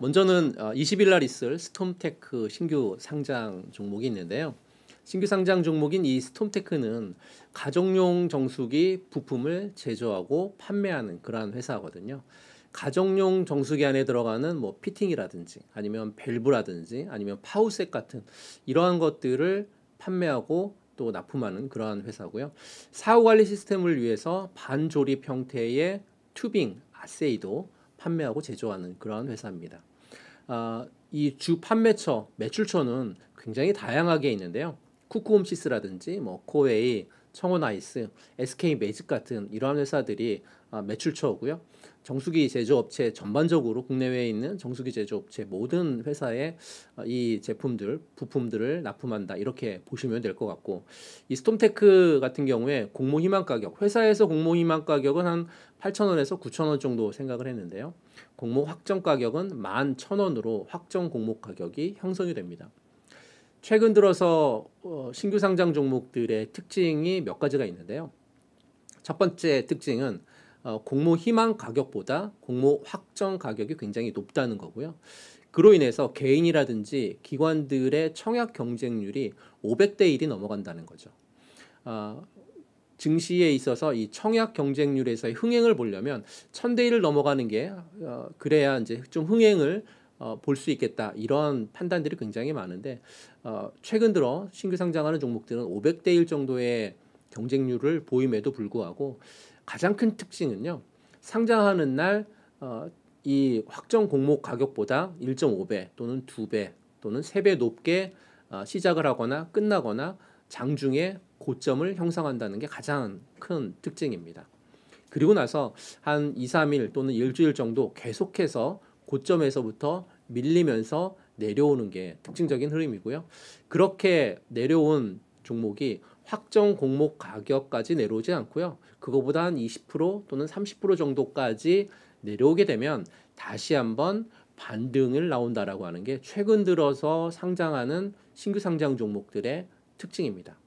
[SPEAKER 1] 먼저는 20일 어, 날 있을 스톰테크 신규 상장 종목이 있는데요. 신규 상장 종목인 이 스톰테크는 가정용 정수기 부품을 제조하고 판매하는 그러한 회사거든요. 가정용 정수기 안에 들어가는 뭐 피팅이라든지 아니면 밸브라든지 아니면 파우셋 같은 이러한 것들을 판매하고 또 납품하는 그러한 회사고요. 사후 관리 시스템을 위해서 반조립 형태의 튜빙 아세이도 판매하고 제조하는 그러한 회사입니다. 아, 이주 판매처 매출처는 굉장히 다양하게 있는데요. 쿠쿠홈시스라든지 뭐 코웨이, 청원아이스, SK 매직 같은 이러한 회사들이 아, 매출처고요. 정수기 제조업체 전반적으로 국내외에 있는 정수기 제조업체 모든 회사에 어, 이 제품들 부품들을 납품한다 이렇게 보시면 될 것 같고 이 스톰테크 같은 경우에 공모 희망 가격 회사에서 공모 희망 가격은 한8천원에서9천원 정도 생각을 했는데요. 공모 확정 가격은 11,000원으로 확정 공모 가격이 형성이 됩니다. 최근 들어서 어, 신규 상장 종목들의 특징이 몇 가지가 있는데요. 첫 번째 특징은 어, 공모 희망 가격보다 공모 확정 가격이 굉장히 높다는 거고요. 그로 인해서 개인이라든지 기관들의 청약 경쟁률이 500대 1이 넘어간다는 거죠. 어, 증시에 있어서 이 청약 경쟁률에서의 흥행을 보려면 1000대 1을 넘어가는 게 어, 그래야 이제 좀 흥행을 어, 볼 수 있겠다 이런 판단들이 굉장히 많은데 어, 최근 들어 신규 상장하는 종목들은 500대 1 정도의 경쟁률을 보임에도 불구하고 가장 큰 특징은요. 상장하는 날이 어, 확정 공모 가격보다 1.5배 또는 2배 또는 3배 높게 어, 시작을 하거나 끝나거나 장중에 고점을 형성한다는 게 가장 큰 특징입니다. 그리고 나서 한 2, 3일 또는 일주일 정도 계속해서 고점에서부터 밀리면서 내려오는 게 특징적인 흐름이고요. 그렇게 내려온 종목이 확정 공모 가격까지 내려오지 않고요. 그거보다 한20% 또는 30% 정도까지 내려오게 되면 다시 한번 반등을 나온다라고 하는 게 최근 들어서 상장하는 신규 상장 종목들의 특징입니다.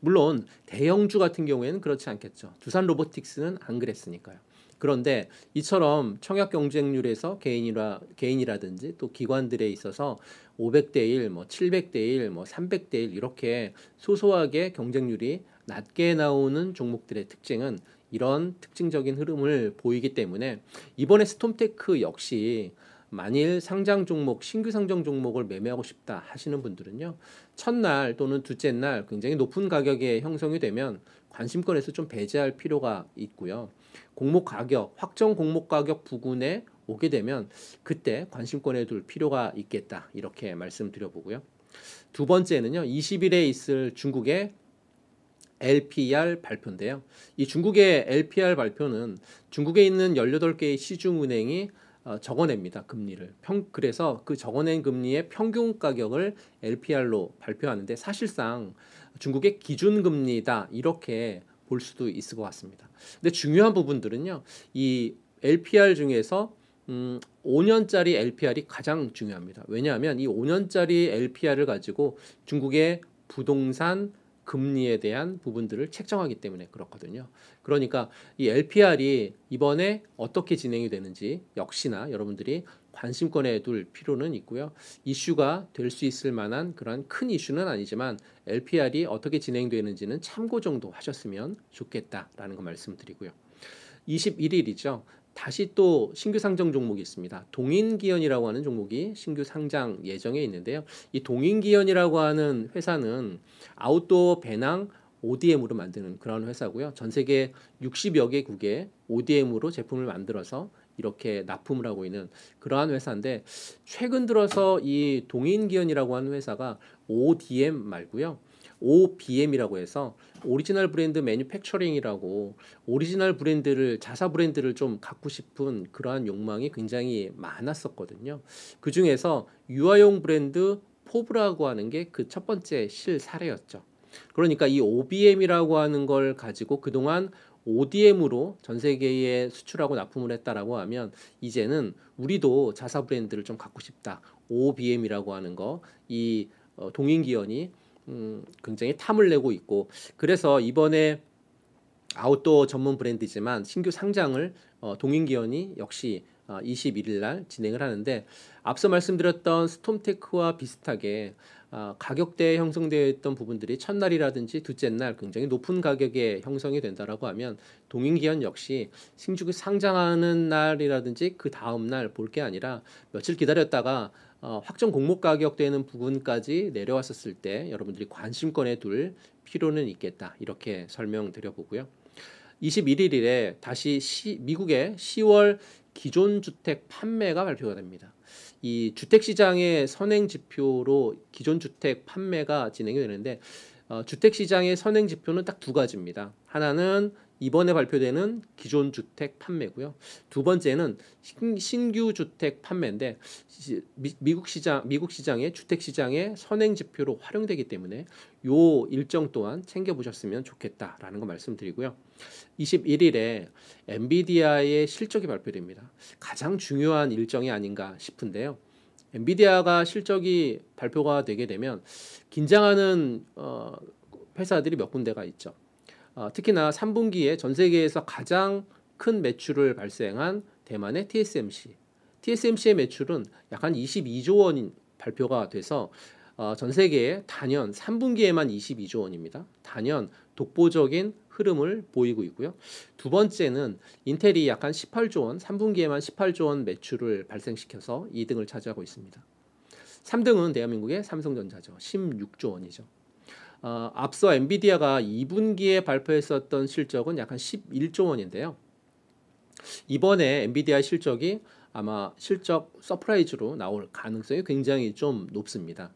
[SPEAKER 1] 물론 대형주 같은 경우에는 그렇지 않겠죠. 두산 로보틱스는 안 그랬으니까요. 그런데 이처럼 청약 경쟁률에서 개인이라 개인이라든지 또 기관들에 있어서 500대 1, 뭐 700대 1, 뭐 300대 1 이렇게 소소하게 경쟁률이 낮게 나오는 종목들의 특징은 이런 특징적인 흐름을 보이기 때문에 이번에 스톰테크 역시 만일 상장 종목, 신규 상장 종목을 매매하고 싶다 하시는 분들은요. 첫날 또는 둘째 날 굉장히 높은 가격에 형성이 되면 관심권에서 좀 배제할 필요가 있고요. 공모 가격, 확정 공모 가격 부근에 오게 되면 그때 관심권에 둘 필요가 있겠다 이렇게 말씀드려 보고요. 두 번째는요. 20일에 있을 중국의 LPR 발표인데요. 이 중국의 LPR 발표는 중국에 있는 18개의 시중은행이 어, 적어냅니다. 금리를. 평, 그래서 그 적어낸 금리의 평균 가격을 LPR로 발표하는데 사실상 중국의 기준금리다. 이렇게 볼 수도 있을 것 같습니다. 근데 중요한 부분들은요. 이 LPR 중에서 음, 5년짜리 LPR이 가장 중요합니다. 왜냐하면 이 5년짜리 LPR을 가지고 중국의 부동산 금리에 대한 부분들을 책정하기 때문에 그렇거든요. 그러니까 이 LPR이 이번에 어떻게 진행이 되는지 역시나 여러분들이 관심권에 둘 필요는 있고요. 이슈가 될 수 있을 만한 그런 큰 이슈는 아니지만 LPR이 어떻게 진행되는지는 참고 정도 하셨으면 좋겠다라는 거 말씀드리고요. 21일이죠. 다시 또 신규 상장 종목이 있습니다. 동인기현이라고 하는 종목이 신규 상장 예정에 있는데요. 이 동인기현이라고 하는 회사는 아웃도어 배낭 ODM으로 만드는 그런 회사고요. 전 세계 60여 개국의 ODM으로 제품을 만들어서 이렇게 납품을 하고 있는 그러한 회사인데 최근 들어서 이 동인기현이라고 하는 회사가 ODM 말고요. OBM이라고 해서 오리지널 브랜드 매뉴팩처링이라고 오리지널 브랜드를 자사 브랜드를 좀 갖고 싶은 그러한 욕망이 굉장히 많았었거든요. 그 중에서 유아용 브랜드 포브라고 하는 게 그 첫 번째 실 사례였죠. 그러니까 이 OBM이라고 하는 걸 가지고 그동안 ODM으로 전 세계에 수출하고 납품을 했다라고 하면 이제는 우리도 자사 브랜드를 좀 갖고 싶다. OBM이라고 하는 거이 어, 동인 기원이 음, 굉장히 탐을 내고 있고 그래서 이번에 아웃도어 전문 브랜드지만 신규 상장을 어, 동인기원이 역시 어, 21일 날 진행을 하는데 앞서 말씀드렸던 스톰테크와 비슷하게 어, 가격대에 형성되어 있던 부분들이 첫날이라든지 둘째 날 굉장히 높은 가격에 형성이 된다라고 하면 동인기원 역시 신규 상장하는 날이라든지 그 다음 날 볼 게 아니라 며칠 기다렸다가 어, 확정 공모 가격 되는 부분까지 내려왔었을 때 여러분들이 관심권에 둘 필요는 있겠다 이렇게 설명드려 보고요. 21일에 다시 시, 미국의 10월 기존 주택 판매가 발표가 됩니다. 이 주택 시장의 선행 지표로 기존 주택 판매가 진행이 되는데 어, 주택 시장의 선행 지표는 딱 두 가지입니다. 하나는 이번에 발표되는 기존 주택 판매고요. 두 번째는 신규 주택 판매인데 미, 국 시장 미국 시장의 주택 시장의 선행 지표로 활용되기 때문에 요 일정 또한 챙겨 보셨으면 좋겠다라는 거 말씀드리고요. 21일에 엔비디아의 실적이 발표됩니다. 가장 중요한 일정이 아닌가 싶은데요. 엔비디아가 실적이 발표가 되게 되면 긴장하는 어, 회사들이 몇 군데가 있죠. 어, 특히나 3분기에 전 세계에서 가장 큰 매출을 발생한 대만의 TSMC. TSMC의 매출은 약 한 22조 원 발표가 돼서 어, 전 세계에 단연 3분기에만 22조 원입니다. 단연 독보적인 흐름을 보이고 있고요. 두 번째는 인텔이 약 한 18조 원, 3분기에만 18조 원 매출을 발생시켜서 2등을 차지하고 있습니다. 3등은 대한민국의 삼성전자죠. 16조 원이죠. 어, 앞서 엔비디아가 2분기에 발표했었던 실적은 약 한 11조 원인데요. 이번에 엔비디아 실적이 아마 실적 서프라이즈로 나올 가능성이 굉장히 좀 높습니다.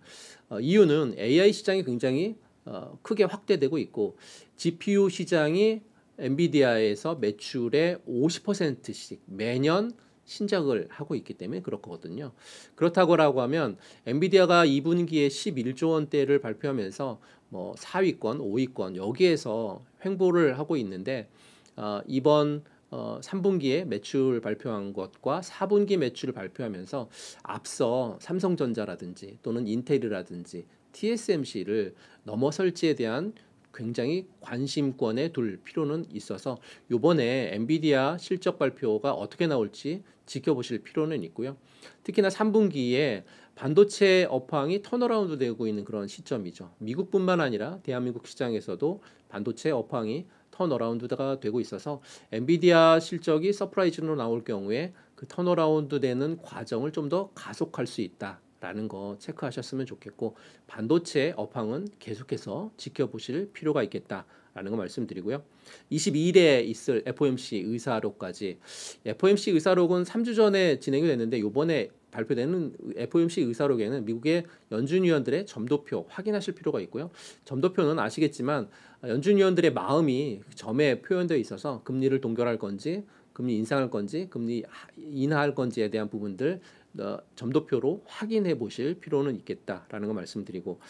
[SPEAKER 1] 어, 이유는 AI 시장이 굉장히 어, 크게 확대되고 있고 GPU 시장이 엔비디아에서 매출의 50%씩 매년 신작을 하고 있기 때문에 그렇거든요. 그렇다고라고 하면 엔비디아가 2분기에 11조 원대를 발표하면서 뭐 4위권, 5위권 여기에서 횡보를 하고 있는데 어, 이번 어, 3분기에 매출 발표한 것과 4분기 매출을 발표하면서 앞서 삼성전자라든지 또는 인텔이라든지 TSMC를 넘어설지에 대한 굉장히 관심권에 둘 필요는 있어서 요번에 엔비디아 실적 발표가 어떻게 나올지 지켜보실 필요는 있고요. 특히나 3분기에 반도체 업황이 턴어라운드 되고 있는 그런 시점이죠. 미국뿐만 아니라 대한민국 시장에서도 반도체 업황이 턴어라운드가 되고 있어서 엔비디아 실적이 서프라이즈로 나올 경우에 그 턴어라운드 되는 과정을 좀 더 가속할 수 있다. 라는 거 체크하셨으면 좋겠고 반도체 업황은 계속해서 지켜보실 필요가 있겠다라는 거 말씀드리고요. 22일에 있을 FOMC 의사록까지 FOMC 의사록은 3주 전에 진행이 됐는데 요번에 발표되는 FOMC 의사록에는 미국의 연준 위원들의 점도표 확인하실 필요가 있고요. 점도표는 아시겠지만 연준 위원들의 마음이 그 점에 표현되어 있어서 금리를 동결할 건지 금리 인상할 건지 금리 인하할 건지에 대한 부분들 어, 점도표로 확인해 보실 필요는 있겠다라는 거 말씀드리고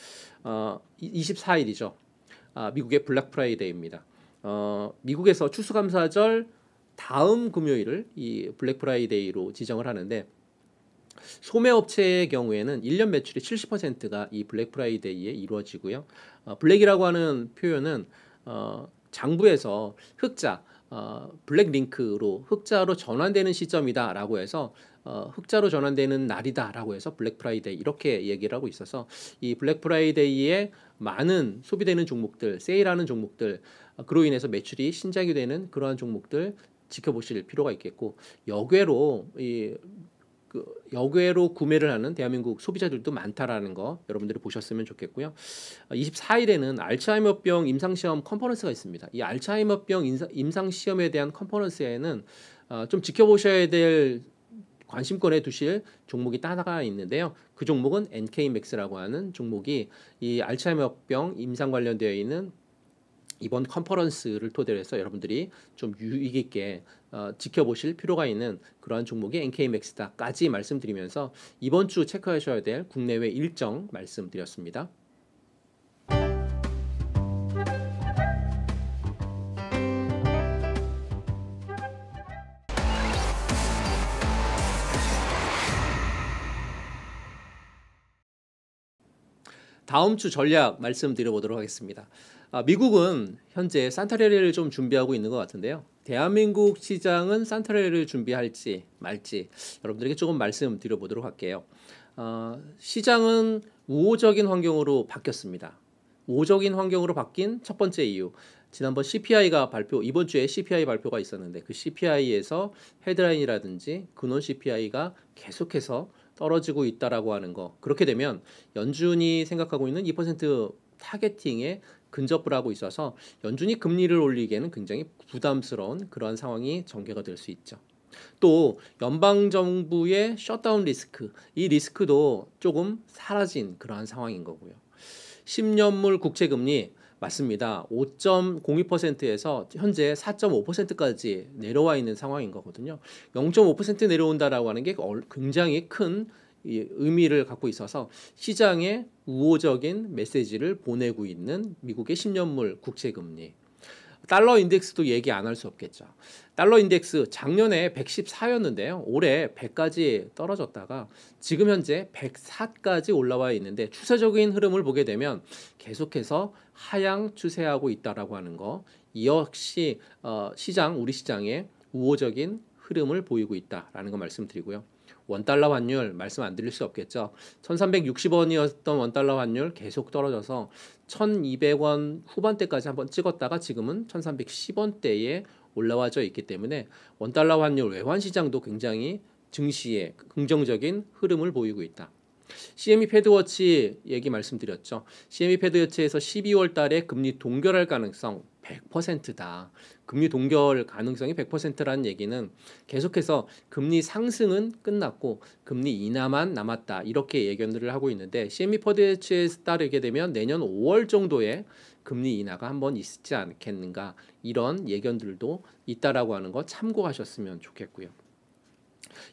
[SPEAKER 1] 어, 24일이죠. 아, 미국의 블랙 프라이데이입니다. 어, 미국에서 추수감사절 다음 금요일을 이 블랙 프라이데이로 지정을 하는데 소매업체의 경우에는 1년 매출의 70%가 이 블랙 프라이데이에 이루어지고요. 어, 블랙이라고 하는 표현은 어, 장부에서 흑자 어, 블랙 링크로 흑자로 전환되는 시점이다라고 해서 어, 흑자로 전환되는 날이다라고 해서 블랙 프라이데이 이렇게 얘기를 하고 있어서 이 블랙 프라이데이에 많은 소비되는 종목들 세일하는 종목들 어, 그로 인해서 매출이 신작이 되는 그러한 종목들 지켜보실 필요가 있겠고 여괴로 이그 여괴로 구매를 하는 대한민국 소비자들도 많다라는 거 여러분들이 보셨으면 좋겠고요. 24일에는 어, 알츠하이머병 임상시험 컨퍼런스가 있습니다. 이 알츠하이머병 임상시험에 대한 컨퍼런스에는 어, 좀 지켜보셔야 될 관심권에 두실 종목이 따다가 있는데요. 그 종목은 NK맥스라고 하는 종목이 이 알츠하이머병 임상 관련되어 있는 이번 컨퍼런스를 토대로 해서 여러분들이 좀 유익 있게 어, 지켜보실 필요가 있는 그러한 종목이 NK 맥스다까지 말씀드리면서 이번 주 체크하셔야 될 국내외 일정 말씀드렸습니다. 다음 주 전략 말씀드려보도록 하겠습니다. 아, 미국은 현재 산타레리를 좀 준비하고 있는 것 같은데요. 대한민국 시장은 산타레리를 준비할지 말지 여러분들에게 조금 말씀드려보도록 할게요. 어, 시장은 우호적인 환경으로 바뀌었습니다. 우호적인 환경으로 바뀐 첫 번째 이유. 지난번 CPI가 발표, 이번 주에 CPI 발표가 있었는데 그 CPI에서 헤드라인이라든지 근원 CPI가 계속해서 떨어지고 있다라고 하는 거. 그렇게 되면 연준이 생각하고 있는 2% 타겟팅에 근접을 하고 있어서 연준이 금리를 올리기에는 굉장히 부담스러운 그러한 상황이 전개가 될 수 있죠. 또 연방 정부의 셧다운 리스크 이 리스크도 조금 사라진 그러한 상황인 거고요. 10년물 국채 금리 맞습니다. 5.02%에서 현재 4.5%까지 내려와 있는 상황인 거거든요. 0.5% 내려온다라고 하는 게 굉장히 큰 의미를 갖고 있어서 시장에 우호적인 메시지를 보내고 있는 미국의 10년물 국채 금리 달러 인덱스도 얘기 안 할 수 없겠죠. 달러 인덱스 작년에 114였는데요. 올해 100까지 떨어졌다가 지금 현재 104까지 올라와 있는데 추세적인 흐름을 보게 되면 계속해서 하향 추세하고 있다라고 하는 거. 역시 어, 시장 우리 시장의 우호적인 흐름을 보이고 있다라는 거 말씀드리고요. 원달러 환율 말씀 안 드릴 수 없겠죠. 1360원이었던 원달러 환율 계속 떨어져서 1200원 후반대까지 한번 찍었다가 지금은 1310원대에 올라와져 있기 때문에 원달러 환율 외환 시장도 굉장히 증시에 긍정적인 흐름을 보이고 있다. CME 패드워치 얘기 말씀드렸죠. CME 패드워치에서 12월 달에 금리 동결할 가능성 100%다. 금리 동결 가능성이 100%라는 얘기는 계속해서 금리 상승은 끝났고 금리 인하만 남았다. 이렇게 예견들을 하고 있는데 CME 퍼드웨치에 따르게 되면 내년 5월 정도에 금리 인하가 한번 있지 않겠는가 이런 예견들도 있다라고 하는 거 참고하셨으면 좋겠고요.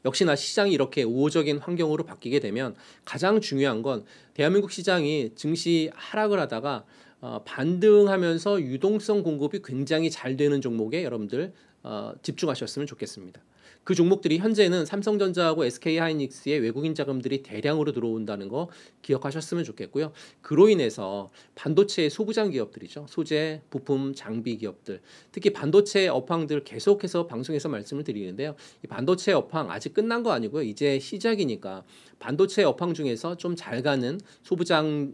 [SPEAKER 1] 역시나 시장이 이렇게 우호적인 환경으로 바뀌게 되면 가장 중요한 건 대한민국 시장이 증시 하락을 하다가 어, 반등하면서 유동성 공급이 굉장히 잘 되는 종목에 여러분들 어, 집중하셨으면 좋겠습니다. 그 종목들이 현재는 삼성전자하고 SK하이닉스의 외국인 자금들이 대량으로 들어온다는 거 기억하셨으면 좋겠고요. 그로 인해서 반도체의 소부장 기업들이죠. 소재, 부품, 장비 기업들. 특히 반도체 업황들 계속해서 방송에서 말씀을 드리는데요. 이 반도체 업황 아직 끝난 거 아니고요. 이제 시작이니까 반도체 업황 중에서 좀 잘 가는 소부장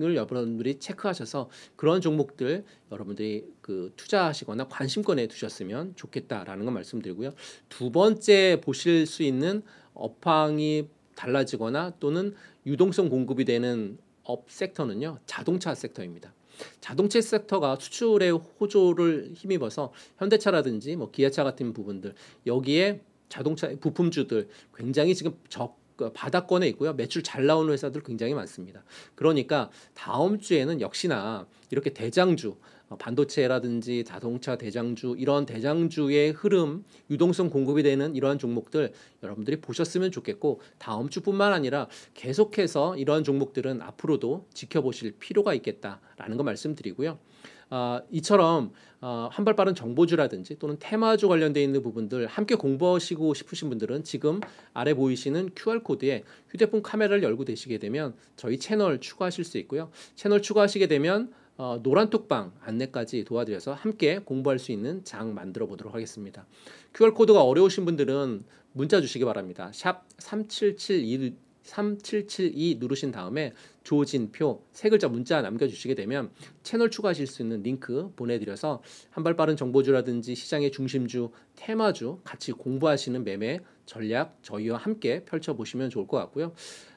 [SPEAKER 1] 을 여러분들이 체크하셔서 그런 종목들 여러분들이 그 투자하시거나 관심권에 두셨으면 좋겠다라는 건 말씀드리고요. 두 번째 보실 수 있는 업황이 달라지거나 또는 유동성 공급이 되는 업 섹터는요. 자동차 섹터입니다. 자동차 섹터가 수출의 호조를 힘입어서 현대차라든지 뭐 기아차 같은 부분들 여기에 자동차 부품주들 굉장히 지금 적그 바닥권에 있고요. 매출 잘 나오는 회사들 굉장히 많습니다. 그러니까 다음 주에는 역시나 이렇게 대장주 어, 반도체라든지 자동차 대장주 이런 대장주의 흐름 유동성 공급이 되는 이러한 종목들 여러분들이 보셨으면 좋겠고 다음 주뿐만 아니라 계속해서 이러한 종목들은 앞으로도 지켜보실 필요가 있겠다라는 거 말씀드리고요. 어, 이처럼 어, 한발 빠른 정보주라든지 또는 테마주 관련돼 있는 부분들 함께 공부하시고 싶으신 분들은 지금 아래 보이시는 QR 코드에 휴대폰 카메라를 열고 되시게 되면 저희 채널 추가하실 수 있고요. 채널 추가하시게 되면 어, 노란톡방 안내까지 도와드려서 함께 공부할 수 있는 장 만들어 보도록 하겠습니다. QR코드가 어려우신 분들은 문자 주시기 바랍니다. 샵 3771, 3772 누르신 다음에 조진표 세 글자 문자 남겨주시게 되면 채널 추가하실 수 있는 링크 보내드려서 한발 빠른 정보주라든지 시장의 중심주, 테마주 같이 공부하시는 매매 전략 저희와 함께 펼쳐보시면 좋을 것 같고요.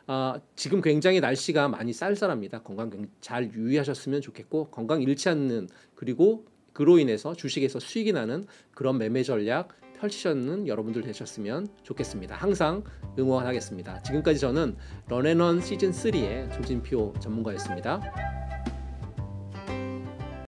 [SPEAKER 1] 아, 지금 굉장히 날씨가 많이 쌀쌀합니다. 건강 잘 유의하셨으면 좋겠고 건강 잃지 않는 그리고 그로 인해서 주식에서 수익이 나는 그런 매매 전략 펼치셨는 여러분들 되셨으면 좋겠습니다. 항상 응원하겠습니다. 지금까지 저는 런앤런 시즌 3의 조진표 전문가였습니다.